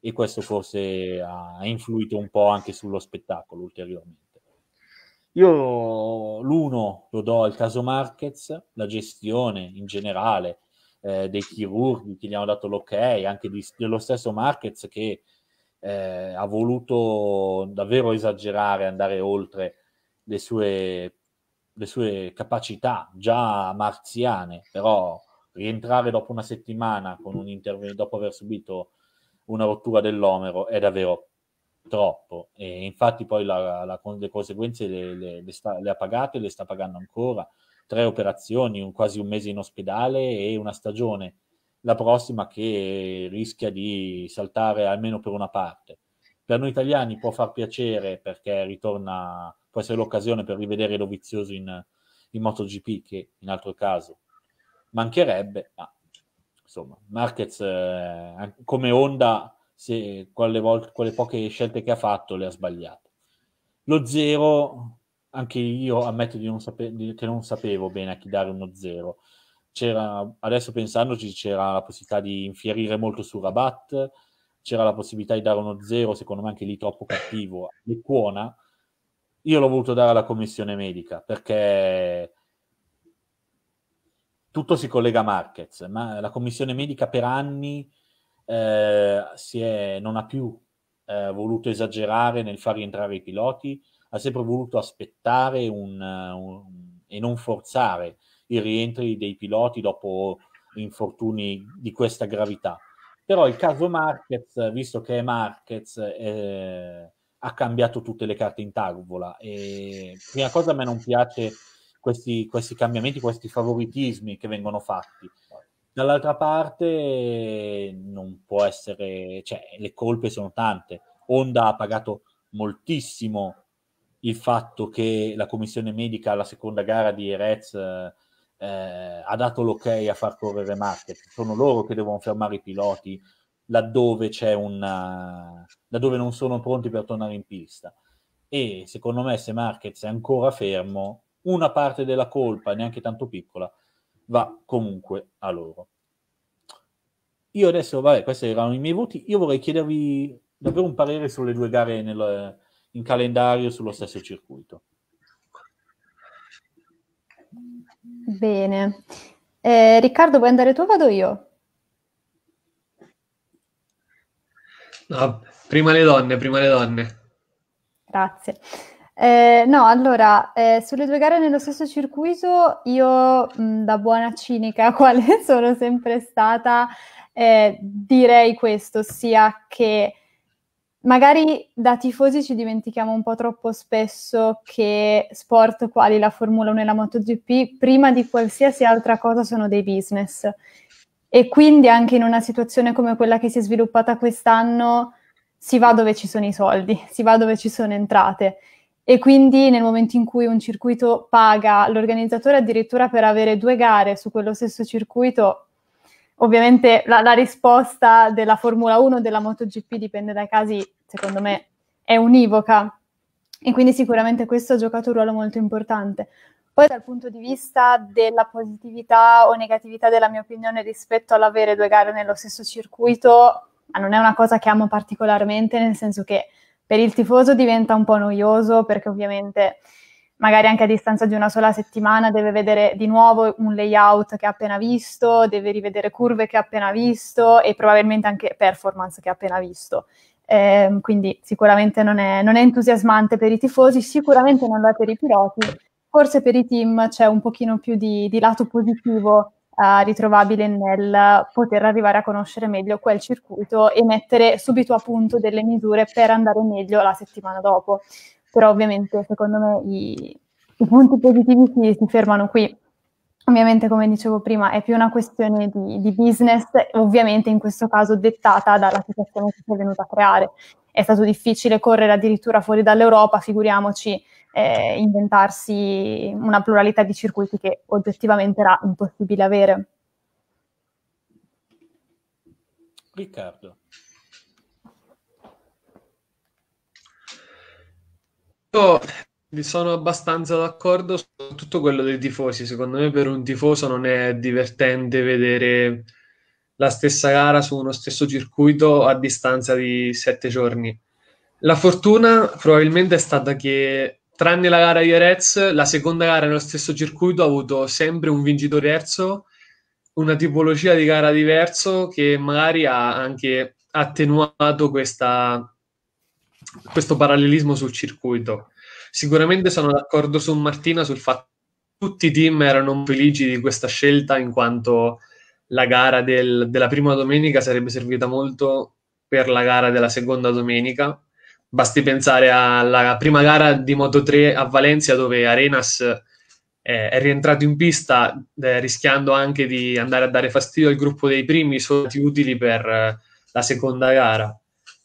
e questo forse ha influito un po' anche sullo spettacolo ulteriormente. Io l'uno lo do al caso Marquez, la gestione in generale eh, dei chirurghi che gli hanno dato l'ok, anche di, dello stesso Marquez che eh, ha voluto davvero esagerare, andare oltre le sue, le sue capacità già marziane, però rientrare dopo una settimana con un intervento, dopo aver subito una rottura dell'omero è davvero troppo e infatti poi la, la, le conseguenze le, le, le, sta, le ha pagate e le sta pagando ancora tre operazioni, un, quasi un mese in ospedale e una stagione la prossima che rischia di saltare almeno per una parte per noi italiani può far piacere perché ritorna, può essere l'occasione per rivedere Dovizioso in, in MotoGP che in altro caso mancherebbe, ma insomma, Marquez eh, come onda, se, quelle, volte, quelle poche scelte che ha fatto le ha sbagliate. Lo zero, anche io ammetto di non sape- di, che non sapevo bene a chi dare uno zero. C'era, adesso pensandoci c'era la possibilità di infierire molto su Rabat, c'era la possibilità di dare uno zero, secondo me anche lì troppo cattivo, a Lecuona. Io l'ho voluto dare alla commissione medica perché tutto si collega a Marquez, ma la commissione medica per anni eh, è, non ha più eh, voluto esagerare nel far rientrare i piloti, ha sempre voluto aspettare un, un, e non forzare i rientri dei piloti dopo infortuni di questa gravità. Però il caso Marquez, visto che è Marquez, eh, ha cambiato tutte le carte in tavola. E prima cosa a me non piace questi, questi cambiamenti, questi favoritismi che vengono fatti. Dall'altra parte non può essere, cioè le colpe sono tante. Honda ha pagato moltissimo il fatto che la commissione medica alla seconda gara di Erez eh, ha dato l'ok a far correre Market. Sono loro che devono fermare i piloti laddove, c'è una, laddove non sono pronti per tornare in pista. E secondo me se Market è ancora fermo, una parte della colpa, neanche tanto piccola, va comunque a loro. Io adesso, vabbè, questi erano i miei voti, io vorrei chiedervi davvero un parere sulle due gare nel, in calendario sullo stesso circuito. Bene. Eh, Riccardo, vuoi andare tu o vado io? No, prima le donne, prima le donne. Grazie. Eh, no, allora, eh, sulle due gare nello stesso circuito, io mh, da buona cinica, quale sono sempre stata, eh, direi questo, ossia che magari da tifosi ci dimentichiamo un po' troppo spesso che sport quali la Formula 1 e la MotoGP, prima di qualsiasi altra cosa, sono dei business. E quindi anche in una situazione come quella che si è sviluppata quest'anno, si va dove ci sono i soldi, si va dove ci sono entrate e quindi nel momento in cui un circuito paga l'organizzatore addirittura per avere due gare su quello stesso circuito, ovviamente la, la risposta della Formula 1 o della MotoGP dipende dai casi, secondo me è univoca e quindi sicuramente questo ha giocato un ruolo molto importante. Poi dal punto di vista della positività o negatività della mia opinione rispetto all'avere due gare nello stesso circuito, non è una cosa che amo particolarmente, nel senso che per il tifoso diventa un po' noioso perché ovviamente magari anche a distanza di una sola settimana deve vedere di nuovo un layout che ha appena visto, deve rivedere curve che ha appena visto e probabilmente anche performance che ha appena visto. Eh, quindi sicuramente non è, non è entusiasmante per i tifosi, sicuramente non lo è per i piloti, forse per i team c'è un pochino più di, di lato positivo uh, ritrovabile nel poter arrivare a conoscere meglio quel circuito e mettere subito a punto delle misure per andare meglio la settimana dopo. Però ovviamente secondo me i, i punti positivi si, si fermano qui. Ovviamente, come dicevo prima, è più una questione di, di, business, ovviamente in questo caso dettata dalla situazione che si è venuta a creare. È stato difficile correre addirittura fuori dall'Europa, figuriamoci eh, inventarsi una pluralità di circuiti che oggettivamente era impossibile avere. Riccardo. Io sono abbastanza d'accordo su tutto quello dei tifosi. Secondo me, per un tifoso non è divertente vedere la stessa gara su uno stesso circuito a distanza di sette giorni. La fortuna probabilmente è stata che tranne la gara di Erez, la seconda gara nello stesso circuito ha avuto sempre un vincitore terzo, una tipologia di gara diverso che magari ha anche attenuato questa, questo parallelismo sul circuito. Sicuramente sono d'accordo su Martina sul fatto che tutti i team erano felici di questa scelta in quanto la gara del, della prima domenica sarebbe servita molto per la gara della seconda domenica Basti pensare alla prima gara di Moto3 a Valencia dove Arenas eh, è rientrato in pista eh, rischiando anche di andare a dare fastidio al gruppo dei primi, sono utili per eh, la seconda gara.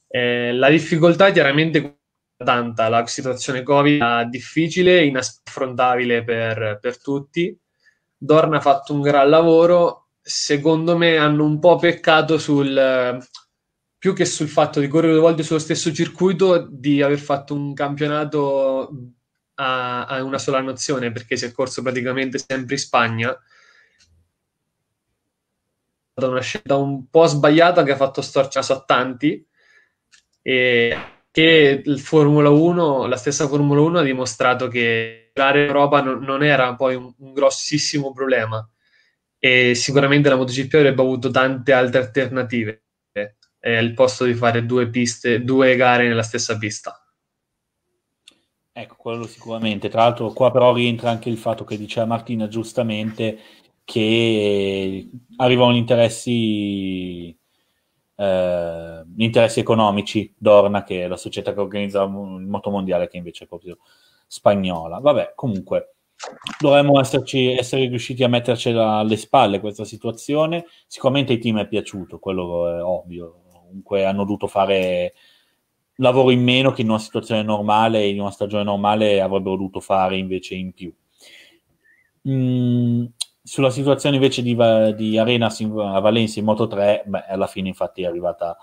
Eh, la difficoltà chiaramente tanta, la situazione Covid è difficile, inaffrontabile per, per tutti. Dorna ha fatto un gran lavoro, secondo me hanno un po' peccato sul più che sul fatto di correre due volte sullo stesso circuito, di aver fatto un campionato a, a una sola nozione, perché si è corso praticamente sempre in Spagna. È stata una scelta un po' sbagliata che ha fatto storcia a tanti e che il Formula 1, la stessa Formula 1 ha dimostrato che girare Europa non, non era poi un, un grossissimo problema e sicuramente la MotoGP avrebbe avuto tante altre alternative eh, al posto di fare due piste, due gare nella stessa pista. Ecco, quello sicuramente. Tra l'altro qua però rientra anche il fatto che diceva Martina giustamente che arrivano gli interessi, eh, gli interessi economici, Dorna che è la società che organizza il motomondiale che invece è proprio spagnola. Vabbè, comunque dovremmo esserci, essere riusciti a mettercela alle spalle questa situazione. Sicuramente il team è piaciuto, quello è ovvio comunque hanno dovuto fare lavoro in meno che in una situazione normale, in una stagione normale avrebbero dovuto fare invece in più. Mm, sulla situazione invece di, di Arenas a Valencia in Moto 3, beh, alla fine infatti è arrivata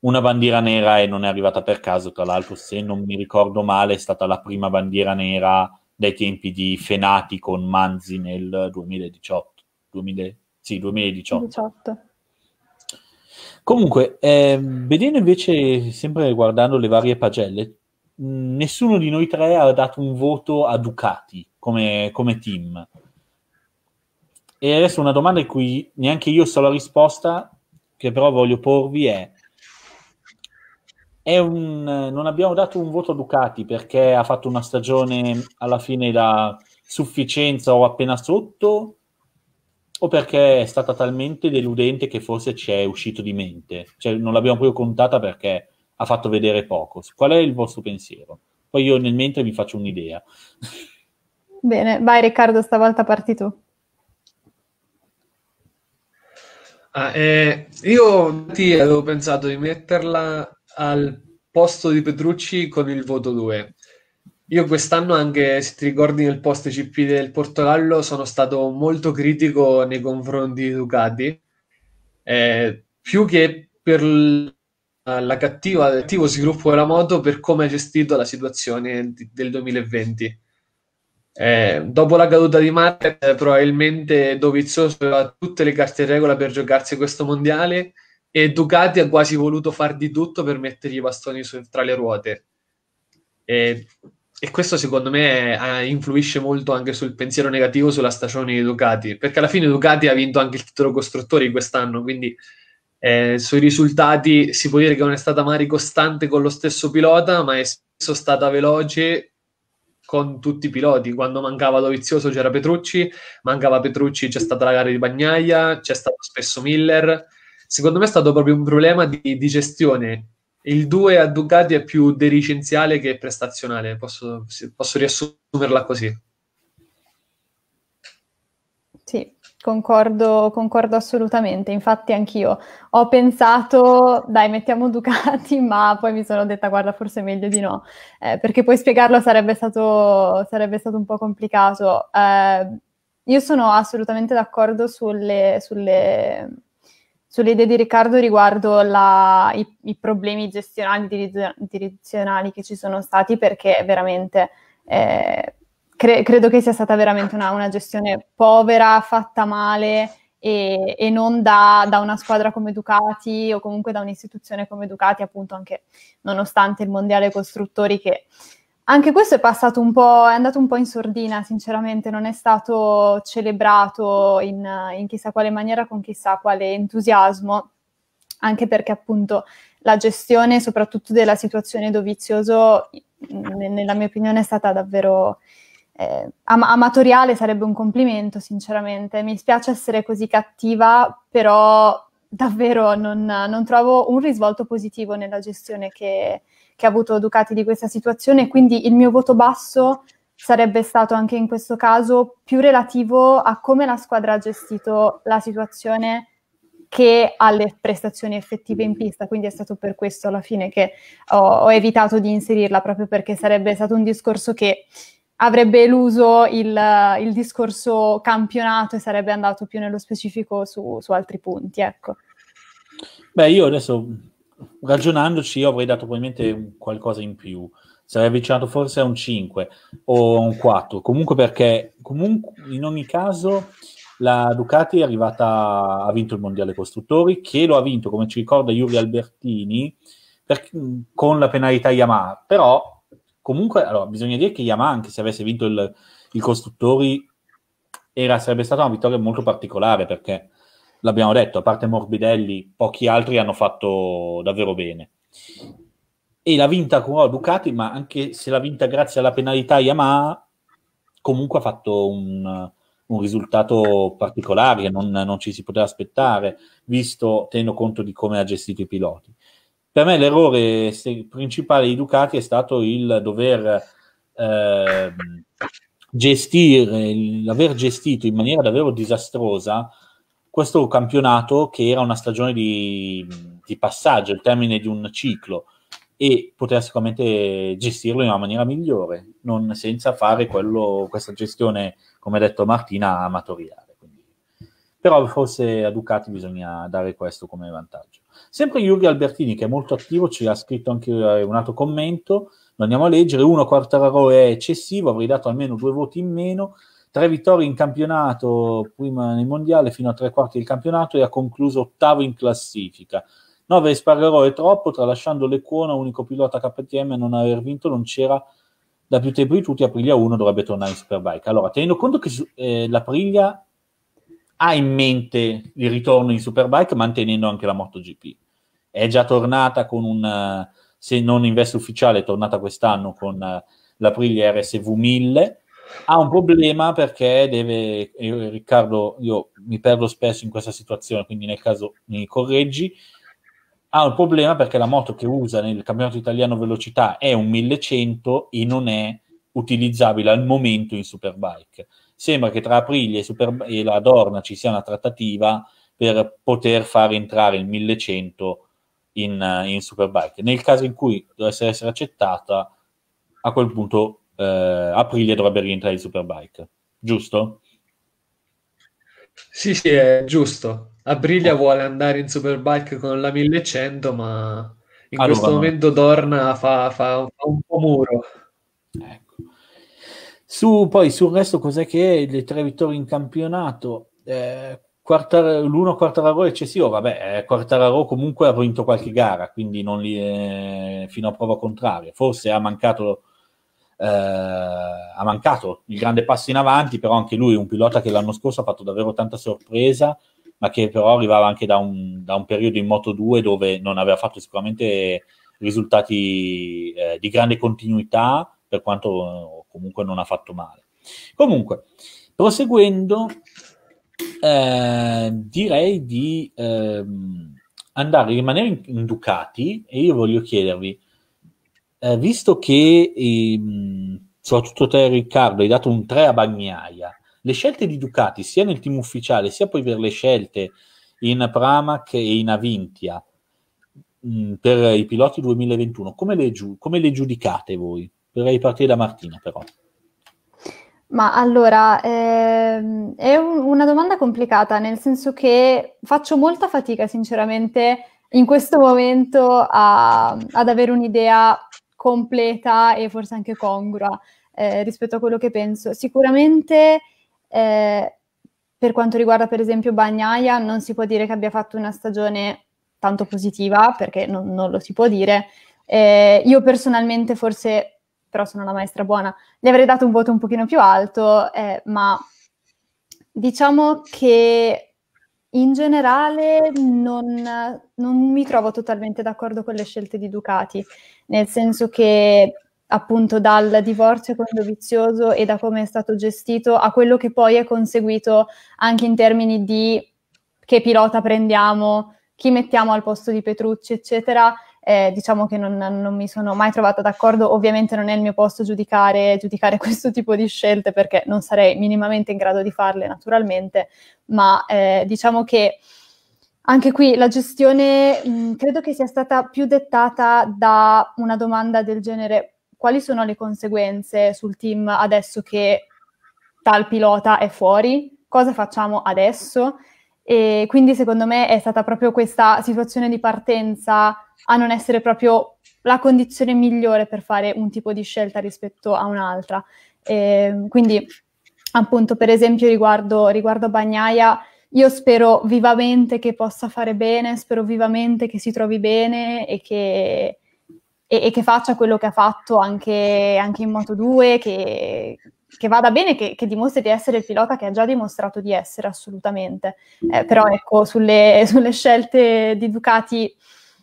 una bandiera nera e non è arrivata per caso, tra l'altro se non mi ricordo male è stata la prima bandiera nera dai tempi di Fenati con Manzi nel 2018. 2000, sì, 2018. 18. Comunque, eh, vedendo invece, sempre guardando le varie pagelle, mm, nessuno di noi tre ha dato un voto a Ducati come, come team. E adesso una domanda a cui neanche io so la risposta, che però voglio porvi è, è un, non abbiamo dato un voto a Ducati perché ha fatto una stagione alla fine da sufficienza o appena sotto o perché è stata talmente deludente che forse ci è uscito di mente, cioè non l'abbiamo proprio contata perché ha fatto vedere poco. Qual è il vostro pensiero? Poi io nel mentre mi faccio un'idea. Bene, vai Riccardo, stavolta parti tu. Ah, eh, io ti avevo pensato di metterla al posto di Petrucci con il voto 2 io quest'anno, anche se ti ricordi nel post CP del Portogallo, sono stato molto critico nei confronti di Ducati, eh, più che per l- la cattiva, cattivo sviluppo della moto, per come ha gestito la situazione di- del 2020. Eh, dopo la caduta di Marte, probabilmente Dovizioso aveva tutte le carte in regola per giocarsi questo mondiale e Ducati ha quasi voluto far di tutto per mettergli i bastoni su- tra le ruote. E e questo secondo me eh, influisce molto anche sul pensiero negativo sulla stagione di Ducati, perché alla fine Ducati ha vinto anche il titolo costruttori quest'anno, quindi eh, sui risultati si può dire che non è stata mai costante con lo stesso pilota, ma è spesso stata veloce con tutti i piloti. Quando mancava Dovizioso c'era Petrucci, mancava Petrucci c'è stata la gara di Bagnaia, c'è stato spesso Miller. Secondo me è stato proprio un problema di, di gestione il 2 a Ducati è più dirigenziale che prestazionale, posso, posso riassumerla così. Sì, Concordo, concordo, assolutamente, infatti anch'io ho pensato, dai mettiamo Ducati, ma poi mi sono detta guarda forse è meglio di no, eh, perché poi spiegarlo sarebbe stato, sarebbe stato un po' complicato. Eh, io sono assolutamente d'accordo sulle, sulle sulle idee di Riccardo riguardo la, i, i, problemi gestionali, diriz- direzionali che ci sono stati, perché veramente eh, cre- credo che sia stata veramente una, una gestione povera, fatta male e, e non da, da, una squadra come Ducati o comunque da un'istituzione come Ducati, appunto anche nonostante il Mondiale Costruttori che anche questo è passato un po', è andato un po' in sordina, sinceramente, non è stato celebrato in, in chissà quale maniera, con chissà quale entusiasmo, anche perché appunto la gestione soprattutto della situazione dovizioso, nella mia opinione, è stata davvero eh, am- amatoriale, sarebbe un complimento, sinceramente. Mi spiace essere così cattiva, però davvero non, non trovo un risvolto positivo nella gestione che, che ha avuto Ducati di questa situazione, quindi il mio voto basso sarebbe stato anche in questo caso più relativo a come la squadra ha gestito la situazione che alle prestazioni effettive in pista, quindi è stato per questo alla fine che ho, ho evitato di inserirla, proprio perché sarebbe stato un discorso che avrebbe eluso il, il discorso campionato e sarebbe andato più nello specifico su, su altri punti. Ecco. Beh, io adesso ragionandoci io avrei dato probabilmente qualcosa in più sarei avvicinato forse a un 5 o a un 4 comunque perché comunque, in ogni caso la Ducati è arrivata ha vinto il mondiale costruttori che lo ha vinto come ci ricorda Yuri Albertini per, con la penalità Yamaha però comunque allora, bisogna dire che Yamaha anche se avesse vinto il, il costruttori era, sarebbe stata una vittoria molto particolare perché l'abbiamo detto, a parte Morbidelli, pochi altri hanno fatto davvero bene. E l'ha vinta con Ducati, ma anche se l'ha vinta grazie alla penalità Yamaha, comunque ha fatto un, un risultato particolare che non, non, ci si poteva aspettare, visto tenendo conto di come ha gestito i piloti. Per me l'errore principale di Ducati è stato il dover eh, gestire, l'aver gestito in maniera davvero disastrosa questo campionato che era una stagione di, di passaggio, il termine di un ciclo e poteva sicuramente gestirlo in una maniera migliore, non senza fare quello, questa gestione, come ha detto Martina, amatoriale. Quindi. Però forse a Ducati bisogna dare questo come vantaggio. Sempre Yuri Albertini, che è molto attivo, ci ha scritto anche eh, un altro commento, lo andiamo a leggere, uno Quartararo è eccessivo, avrei dato almeno due voti in meno, tre vittorie in campionato, prima nel mondiale fino a tre quarti del campionato e ha concluso ottavo in classifica. 9 Espargarò è troppo, tralasciando Lecuona, unico pilota KTM a non aver vinto, non c'era da più tempo di tutti, Aprilia 1 dovrebbe tornare in Superbike. Allora, tenendo conto che eh, l'Aprilia ha in mente il ritorno in Superbike, mantenendo anche la MotoGP. È già tornata con un, se non in veste ufficiale, è tornata quest'anno con eh, l'Aprilia RSV 1000, ha un problema perché deve, io, Riccardo, io mi perdo spesso in questa situazione, quindi nel caso mi correggi, ha un problema perché la moto che usa nel campionato italiano velocità è un 1100 e non è utilizzabile al momento in Superbike. Sembra che tra aprile e, Superb- e la Dorna ci sia una trattativa per poter far entrare il 1100 in, in Superbike. Nel caso in cui dovesse essere accettata, a quel punto eh, aprile dovrebbe rientrare il Superbike, giusto? Sì, sì, è giusto. Aprilia ah. vuole andare in Superbike con la 1100, ma in allora, ah, questo momento no. Dorna fa, fa, fa, un po' muro. Ecco. Su, poi sul resto cos'è che è? Le tre vittorie in campionato, eh, Quartar- l'uno Quartararo eccessivo, vabbè, eh, Quartararo comunque ha vinto qualche gara, quindi non li è... Eh, fino a prova contraria. Forse ha mancato eh, ha mancato il grande passo in avanti, però anche lui è un pilota che l'anno scorso ha fatto davvero tanta sorpresa, ma che però arrivava anche da un, da un periodo in Moto 2 dove non aveva fatto sicuramente risultati eh, di grande continuità, per quanto comunque non ha fatto male. Comunque, proseguendo, eh, direi di ehm, andare, rimanere in, in Ducati e io voglio chiedervi eh, visto che ehm, soprattutto te Riccardo hai dato un 3 a Bagnaia, le scelte di Ducati sia nel team ufficiale sia poi per le scelte in Pramac e in Avintia mh, mm, per i piloti 2021, come le, giu- come le giudicate voi? Vorrei partire da Martina però. Ma allora, ehm, è un, una domanda complicata, nel senso che faccio molta fatica, sinceramente, in questo momento a, ad avere un'idea completa e forse anche congrua eh, rispetto a quello che penso. Sicuramente eh, per quanto riguarda per esempio Bagnaia non si può dire che abbia fatto una stagione tanto positiva perché non, non lo si può dire. Eh, io personalmente forse, però sono una maestra buona, le avrei dato un voto un pochino più alto, eh, ma diciamo che in generale non, non, mi trovo totalmente d'accordo con le scelte di Ducati, nel senso che appunto dal divorzio con Dovizioso e da come è stato gestito a quello che poi è conseguito anche in termini di che pilota prendiamo, chi mettiamo al posto di Petrucci, eccetera, eh, diciamo che non, non, mi sono mai trovata d'accordo. Ovviamente non è il mio posto giudicare, giudicare, questo tipo di scelte perché non sarei minimamente in grado di farle naturalmente, ma eh, diciamo che anche qui la gestione mh, mm, credo che sia stata più dettata da una domanda del genere quali sono le conseguenze sul team adesso che tal pilota è fuori? Cosa facciamo adesso? E quindi secondo me è stata proprio questa situazione di partenza a non essere proprio la condizione migliore per fare un tipo di scelta rispetto a un'altra. E quindi appunto per esempio riguardo, riguardo Bagnaia, io spero vivamente che possa fare bene, spero vivamente che si trovi bene e che, e, e che faccia quello che ha fatto anche, anche in Moto 2, che, che vada bene, che, che, dimostri di essere il pilota che ha già dimostrato di essere assolutamente. Eh, però ecco, sulle, sulle scelte di Ducati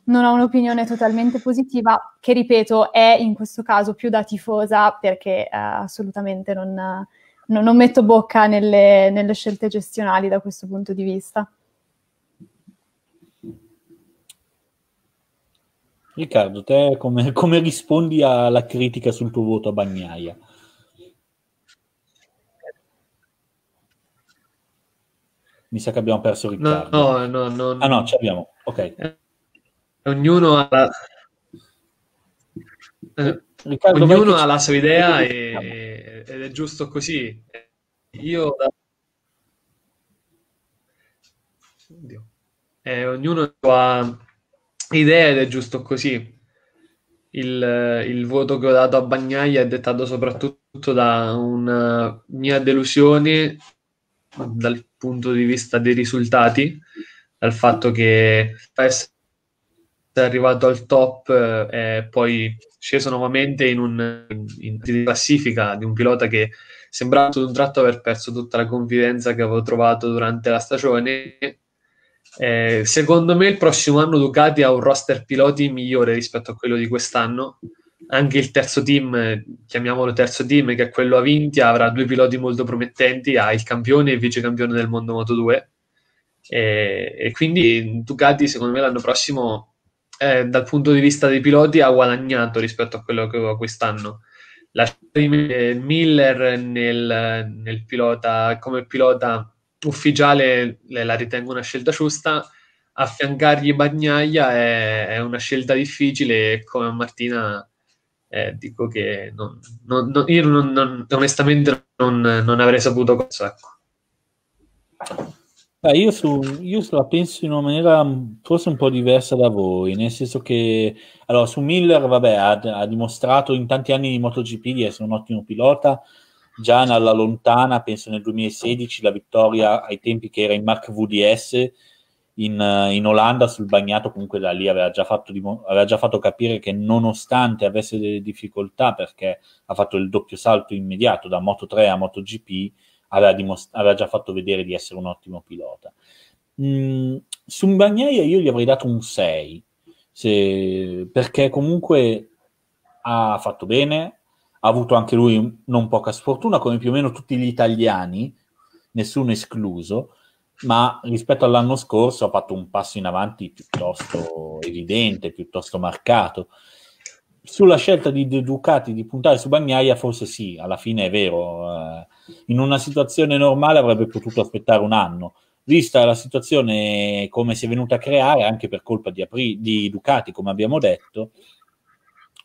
non ho un'opinione totalmente positiva, che ripeto è in questo caso più da tifosa perché eh, assolutamente non, non, non, metto bocca nelle, nelle, scelte gestionali da questo punto di vista. Riccardo, te come, come rispondi alla critica sul tuo voto a Bagnaia? Mi sa che abbiamo perso Riccardo. No, no, no. no ah no, ci abbiamo. Ok. Eh, ognuno ha la... Eh, Riccardo, ognuno ha la sua idea e, diciamo. ed è giusto così. Io... Oddio. Eh, ognuno ha idea ed è giusto così. Il, il, voto che ho dato a Bagnaia è dettato soprattutto da una mia delusione dal punto di vista dei risultati, dal fatto che è arrivato al top eh, e poi sceso nuovamente in, un, in, in classifica di un pilota che sembrava ad un tratto aver perso tutta la confidenza che avevo trovato durante la stagione. Eh, secondo me il prossimo anno Ducati ha un roster piloti migliore rispetto a quello di quest'anno anche il terzo team, chiamiamolo terzo team, che è quello a Vinti, avrà due piloti molto promettenti, ha il campione e il vice campione del mondo Moto 2. E, e quindi Ducati, secondo me, l'anno prossimo, eh, dal punto di vista dei piloti, ha guadagnato rispetto a quello che aveva quest'anno. Lasciare Miller nel, nel pilota, come pilota ufficiale la ritengo una scelta giusta. Affiancargli Bagnaia è, è, una scelta difficile e come Martina eh, dico che non, non, non, io non, onestamente non, avrei saputo cosa. Ecco. io, su, io la penso in una maniera forse un po' diversa da voi, nel senso che allora, su Miller vabbè, ha, ha dimostrato in tanti anni di MotoGP di essere un ottimo pilota, già alla lontana, penso nel 2016, la vittoria ai tempi che era in Mark VDS, in, eh, in, Olanda sul bagnato comunque da lì aveva già, fatto, aveva già fatto capire che nonostante avesse delle difficoltà perché ha fatto il doppio salto immediato da Moto 3 a Moto GP aveva, dimost- aveva già fatto vedere di essere un ottimo pilota mm, su Bagnaia io gli avrei dato un 6 se, perché comunque ha fatto bene ha avuto anche lui non poca sfortuna come più o meno tutti gli italiani nessuno escluso ma rispetto all'anno scorso ha fatto un passo in avanti piuttosto evidente, piuttosto marcato. Sulla scelta di Ducati di puntare su Bagnaia, forse sì, alla fine è vero. Eh, in una situazione normale avrebbe potuto aspettare un anno. Vista la situazione come si è venuta a creare, anche per colpa di, Apri- di Ducati, come abbiamo detto,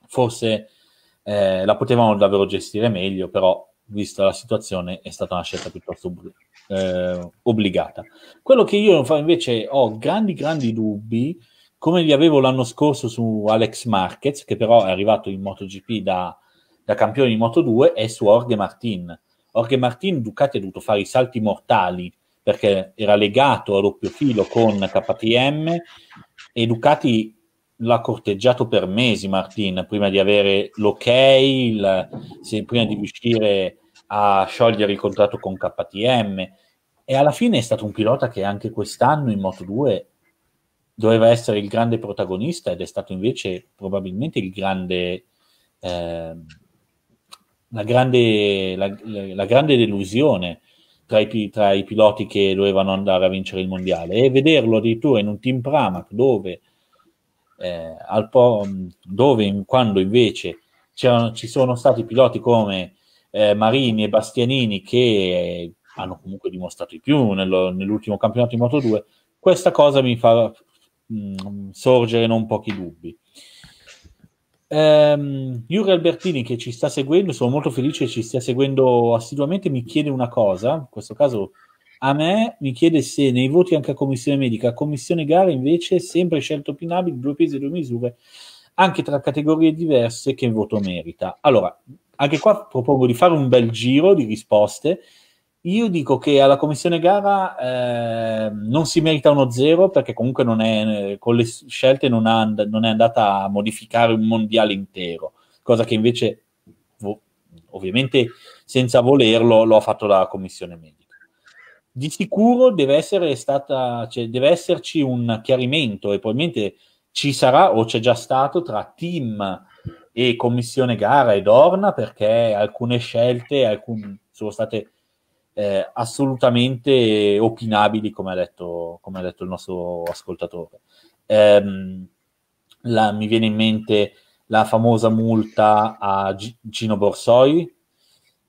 forse eh, la potevano davvero gestire meglio, però vista la situazione, è stata una scelta piuttosto ob- eh, obbligata. Quello che io invece ho grandi, grandi dubbi, come li avevo l'anno scorso su Alex Marquez, che però è arrivato in MotoGP da, da campione di Moto2, è su Orge Martin. Orge Martin Ducati ha dovuto fare i salti mortali perché era legato a doppio filo con KTM e Ducati l'ha corteggiato per mesi Martin prima di avere l'ok, il, se, prima di riuscire a sciogliere il contratto con KTM e alla fine è stato un pilota che anche quest'anno in Moto 2 doveva essere il grande protagonista ed è stato invece probabilmente il grande, eh, la, grande la, la grande delusione tra i, tra i, piloti che dovevano andare a vincere il mondiale e vederlo addirittura in un team Pramac dove eh, al po- dove quando invece ci sono stati piloti come eh, Marini e Bastianini che hanno comunque dimostrato di più nello, nell'ultimo campionato di Moto 2, questa cosa mi fa mh, mm, sorgere non pochi dubbi. Um, ehm, Yuri Albertini che ci sta seguendo, sono molto felice che ci stia seguendo assiduamente, mi chiede una cosa, in questo caso a me mi chiede se nei voti anche a commissione medica, commissione gara invece sempre scelto opinabile, due pesi e due misure, anche tra categorie diverse che voto merita. Allora, anche qua propongo di fare un bel giro di risposte. Io dico che alla commissione gara eh, non si merita uno zero perché comunque è, con le scelte non, ha, non, è andata a modificare un mondiale intero, cosa che invece ovviamente senza volerlo lo ha fatto la commissione medica di sicuro deve, essere stata, cioè, deve esserci un chiarimento e probabilmente ci sarà o c'è già stato tra team e commissione gara ed Orna perché alcune scelte alcun, sono state eh, assolutamente opinabili come ha detto, come ha detto il nostro ascoltatore. Ehm, la, mi viene in mente la famosa multa a G- Gino Borsoi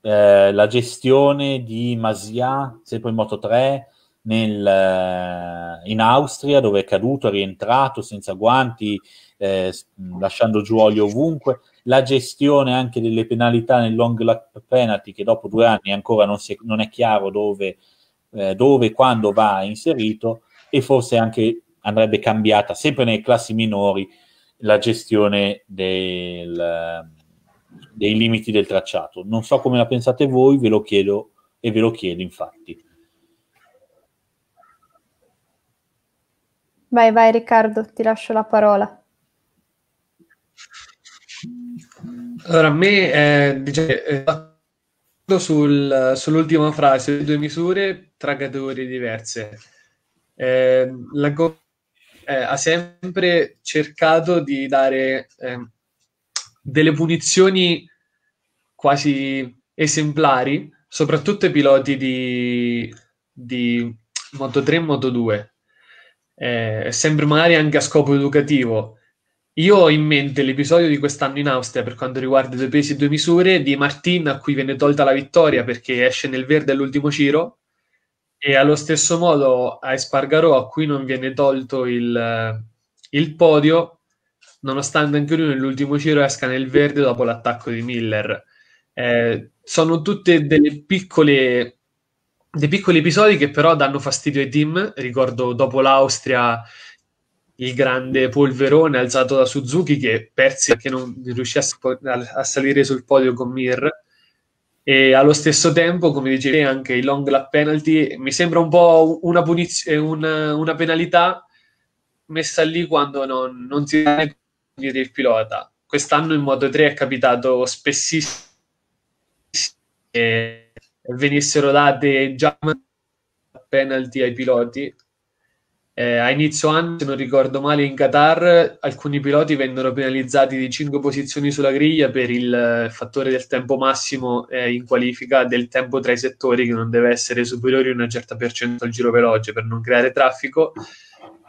eh, la gestione di Masia, sempre in Moto 3, nel, eh, in Austria, dove è caduto, è rientrato senza guanti, eh, lasciando giù olio ovunque, la gestione anche delle penalità nel long lap penalty, che dopo due anni ancora non, è, non è, chiaro dove, eh, dove, quando va inserito, e forse anche andrebbe cambiata, sempre nei classi minori, la gestione del dei limiti del tracciato. Non so come la pensate voi, ve lo chiedo e ve lo chiedo infatti. Vai, vai Riccardo, ti lascio la parola. Allora, a me eh, diciamo, sul, sull'ultima frase, due misure tra categorie diverse. Eh, la Go eh, ha sempre cercato di dare eh, delle punizioni quasi esemplari, soprattutto ai piloti di, di Moto 3 e Moto 2, eh, sempre magari anche a scopo educativo. Io ho in mente l'episodio di quest'anno in Austria per quanto riguarda i due pesi e due misure di Martin a cui viene tolta la vittoria perché esce nel verde all'ultimo giro e allo stesso modo a Espargarò a cui non viene tolto il, eh, il podio nonostante anche lui nell'ultimo giro esca nel verde dopo l'attacco di Miller. Eh, sono tutte delle piccole dei piccoli episodi che però danno fastidio ai team. Ricordo dopo l'Austria il grande polverone alzato da Suzuki che persi perché non riuscì a, salire sul podio con Mir. E allo stesso tempo, come dicevi, anche i long lap penalty mi sembra un po' una, puniz- eh, una, una penalità messa lì quando non, non si tiene del pilota. Quest'anno in Moto 3 è capitato spessissimo che venissero date già penalty ai piloti. Eh, a inizio anno, se non ricordo male, in Qatar alcuni piloti vennero penalizzati di 5 posizioni sulla griglia per il fattore del tempo massimo eh, in qualifica del tempo tra i settori che non deve essere superiore a una certa percentuale al giro veloce per non creare traffico.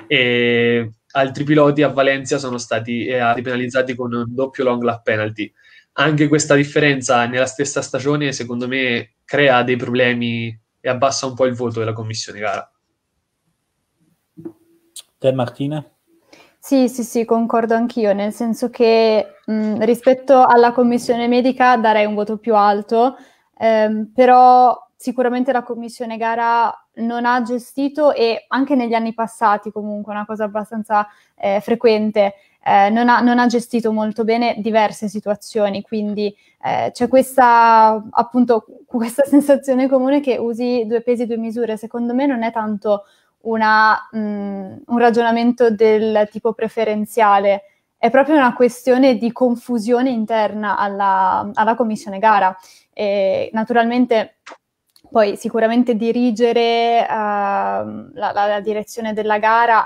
E altri piloti a Valencia sono stati eh, penalizzati con un doppio long lap penalty. Anche questa differenza nella stessa stagione, secondo me, crea dei problemi e abbassa un po' il voto della commissione gara. Te Martina? Sì, sì, sì, concordo anch'io, nel senso che mh, mm, rispetto alla commissione medica darei un voto più alto, ehm, però sicuramente la commissione gara non ha gestito e anche negli anni passati comunque una cosa abbastanza eh, frequente. Eh, non, ha, non, ha, gestito molto bene diverse situazioni, quindi eh, c'è questa, appunto, questa sensazione comune che usi due pesi, e due misure. Secondo me non è tanto una, mh, mm, un ragionamento del tipo preferenziale, è proprio una questione di confusione interna alla, alla commissione gara. E, naturalmente poi sicuramente dirigere uh, la, la, direzione della gara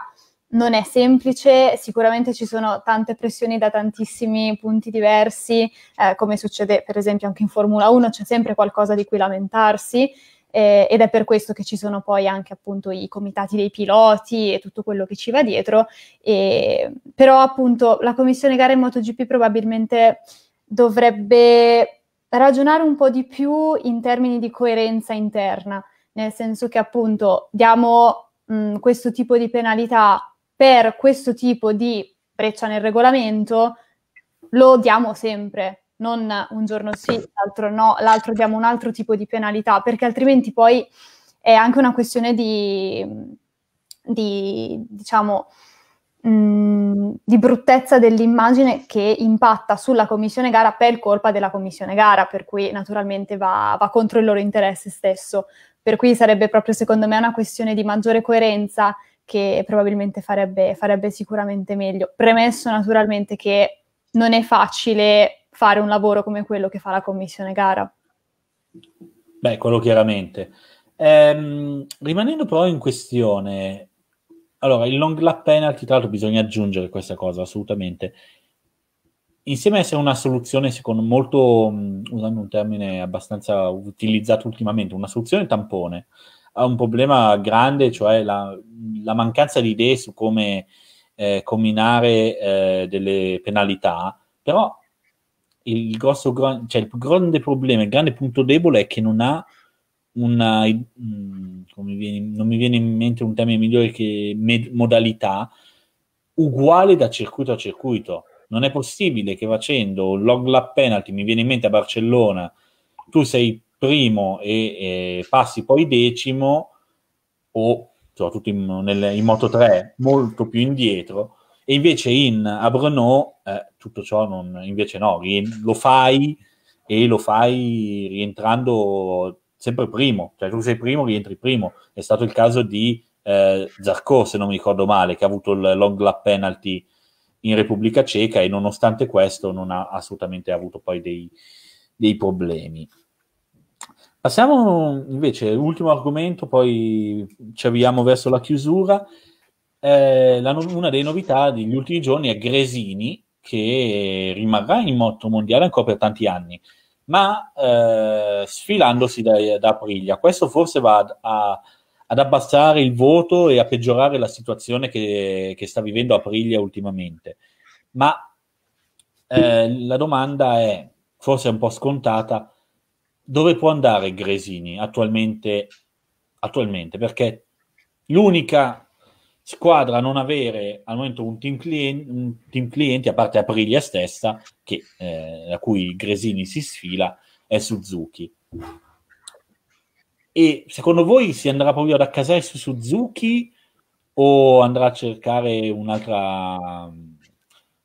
non è semplice, sicuramente ci sono tante pressioni da tantissimi punti diversi, eh, come succede per esempio anche in Formula 1, c'è sempre qualcosa di cui lamentarsi eh, ed è per questo che ci sono poi anche appunto i comitati dei piloti e tutto quello che ci va dietro. E, però appunto la commissione gara in MotoGP probabilmente dovrebbe ragionare un po' di più in termini di coerenza interna, nel senso che appunto diamo mh, questo tipo di penalità per questo tipo di breccia nel regolamento, lo diamo sempre, non un giorno sì, l'altro no, l'altro diamo un altro tipo di penalità, perché altrimenti poi è anche una questione di, di diciamo, Mm, di bruttezza dell'immagine che impatta sulla commissione gara per colpa della commissione gara, per cui naturalmente va, va contro il loro interesse stesso. Per cui sarebbe proprio secondo me una questione di maggiore coerenza che probabilmente farebbe, farebbe sicuramente meglio. Premesso naturalmente che non è facile fare un lavoro come quello che fa la commissione gara. Beh, quello chiaramente. Ehm, rimanendo però in questione, allora, il long lap penalty, tra l'altro bisogna aggiungere questa cosa, assolutamente. Insieme a essere una soluzione, secondo molto, mm, usando un termine abbastanza utilizzato ultimamente, una soluzione tampone, ha un problema grande, cioè la, la mancanza di idee su come eh, combinare eh, delle penalità, però il grosso, cioè il grande problema, il grande punto debole è che non ha una... Mh, mm, Ecco, mi viene, non mi viene in mente un termine migliore che med- modalità, uguale da circuito a circuito. Non è possibile che facendo log lap penalty, mi viene in mente a Barcellona, tu sei primo e, e passi poi decimo, o soprattutto in, nel, in Moto 3 molto più indietro, e invece in Abrno eh, tutto ciò non, invece no, rien- lo fai e lo fai rientrando sempre primo, cioè tu sei primo, rientri primo. È stato il caso di eh, Zarco, se non mi ricordo male, che ha avuto il long lap penalty in Repubblica Ceca e nonostante questo non ha assolutamente avuto poi dei, dei problemi. Passiamo invece all'ultimo argomento, poi ci avviamo verso la chiusura. Eh, la, una delle novità degli ultimi giorni è Gresini, che rimarrà in moto mondiale ancora per tanti anni ma eh, sfilandosi da, da, Aprilia. Questo forse va ad, a, ad, abbassare il voto e a peggiorare la situazione che, che sta vivendo Aprilia ultimamente. Ma eh, la domanda è, forse un po' scontata, dove può andare Gresini attualmente? attualmente perché l'unica squadra non avere al momento un team, client, un team clienti, a parte Aprilia stessa, che, eh, a cui Gresini si sfila, è Suzuki. E secondo voi si andrà proprio ad accasare su Suzuki o andrà a cercare un'altra,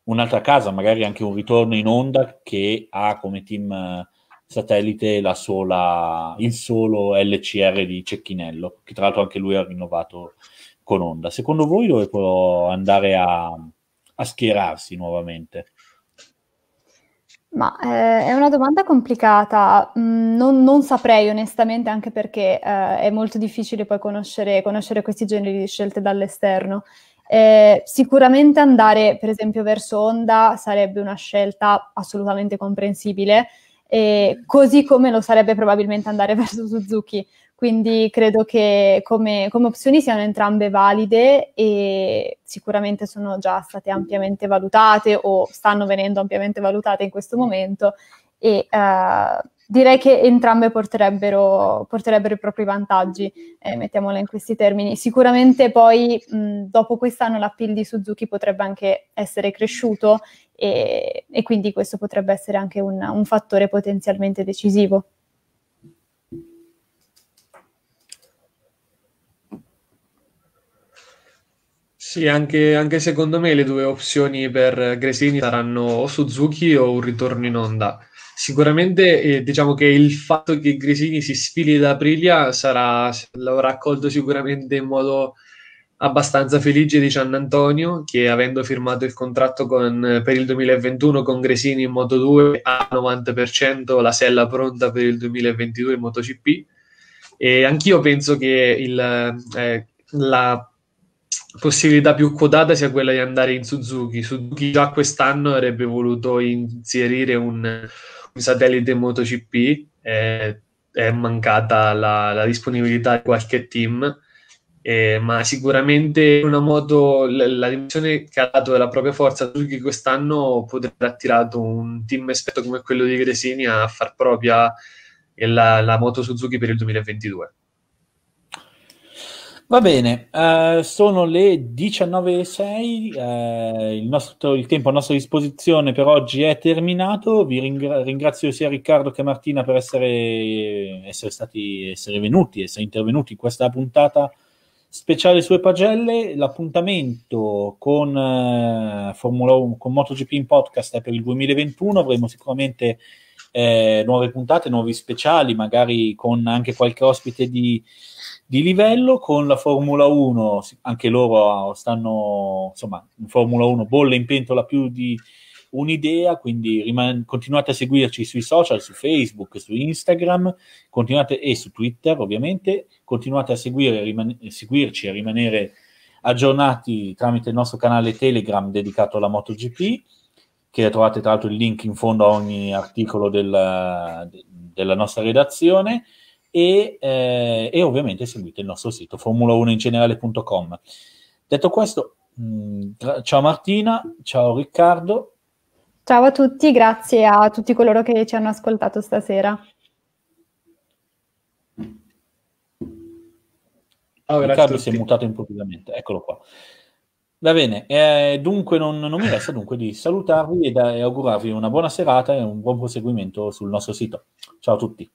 un'altra casa, magari anche un ritorno in onda che ha come team eh, satellite la sola, il solo LCR di Cecchinello, che tra l'altro anche lui ha rinnovato con Honda. Secondo voi dove può andare a, a schierarsi nuovamente? Ma eh, è una domanda complicata, mm, non, non, saprei onestamente anche perché eh, è molto difficile poi conoscere, conoscere, questi generi di scelte dall'esterno. Eh, sicuramente andare per esempio verso Honda sarebbe una scelta assolutamente comprensibile, così come lo sarebbe probabilmente andare verso Suzuki, quindi credo che come, come opzioni siano entrambe valide e sicuramente sono già state ampiamente valutate o stanno venendo ampiamente valutate in questo momento e eh, direi che entrambe porterebbero, porterebbero i propri vantaggi, eh, mettiamola in questi termini. Sicuramente poi mh, dopo quest'anno l'appeal di Suzuki potrebbe anche essere cresciuto e, e quindi questo potrebbe essere anche un, un fattore potenzialmente decisivo. Sì, anche, anche secondo me le due opzioni per Gresini saranno o Suzuki o un ritorno in onda. Sicuramente eh, diciamo che il fatto che Gresini si sfili da Aprilia sarà, l'avrà accolto sicuramente in modo abbastanza felice di Gian Antonio che avendo firmato il contratto con, per il 2021 con Gresini in Moto 2 ha 90% la sella pronta per il 2022 in MotoGP e anch'io penso che il, eh, la possibilità più quotata sia quella di andare in Suzuki. Suzuki già quest'anno avrebbe voluto inserire un, un satellite MotoGP, eh, è mancata la, la, disponibilità di qualche team, eh, ma sicuramente una moto, la, la dimensione che ha dato della propria forza Suzuki quest'anno potrebbe aver attirato un team esperto come quello di Gresini a far propria la, la moto Suzuki per il 2022. Va bene, eh, sono le 19.06, eh, il, nostro, il tempo a nostra disposizione per oggi è terminato, vi ringra- ringrazio sia Riccardo che Martina per essere, essere, stati, essere venuti, essere intervenuti in questa puntata speciale sue pagelle, l'appuntamento con, eh, Formula 1, con MotoGP in podcast è per il 2021, avremo sicuramente eh, nuove puntate, nuovi speciali, magari con anche qualche ospite di di livello con la Formula 1, anche loro ah, stanno, insomma, in Formula 1 bolle in pentola più di un'idea, quindi riman- continuate a seguirci sui social, su Facebook, su Instagram continuate, e su Twitter ovviamente, continuate a seguire, riman- seguirci e rimanere aggiornati tramite il nostro canale Telegram dedicato alla MotoGP, che trovate tra l'altro il link in fondo a ogni articolo della, de- della nostra redazione e, eh, e ovviamente seguite il nostro sito formula1ingenerale.com. Detto questo, mh, mm, ciao Martina, ciao Riccardo. Ciao a tutti, grazie a tutti coloro che ci hanno ascoltato stasera. Oh, Riccardo si è mutato improvvisamente, eccolo qua. Va bene, eh, dunque non, non, mi resta dunque di salutarvi e, da, eh, e augurarvi una buona serata e un buon proseguimento sul nostro sito. Ciao a tutti.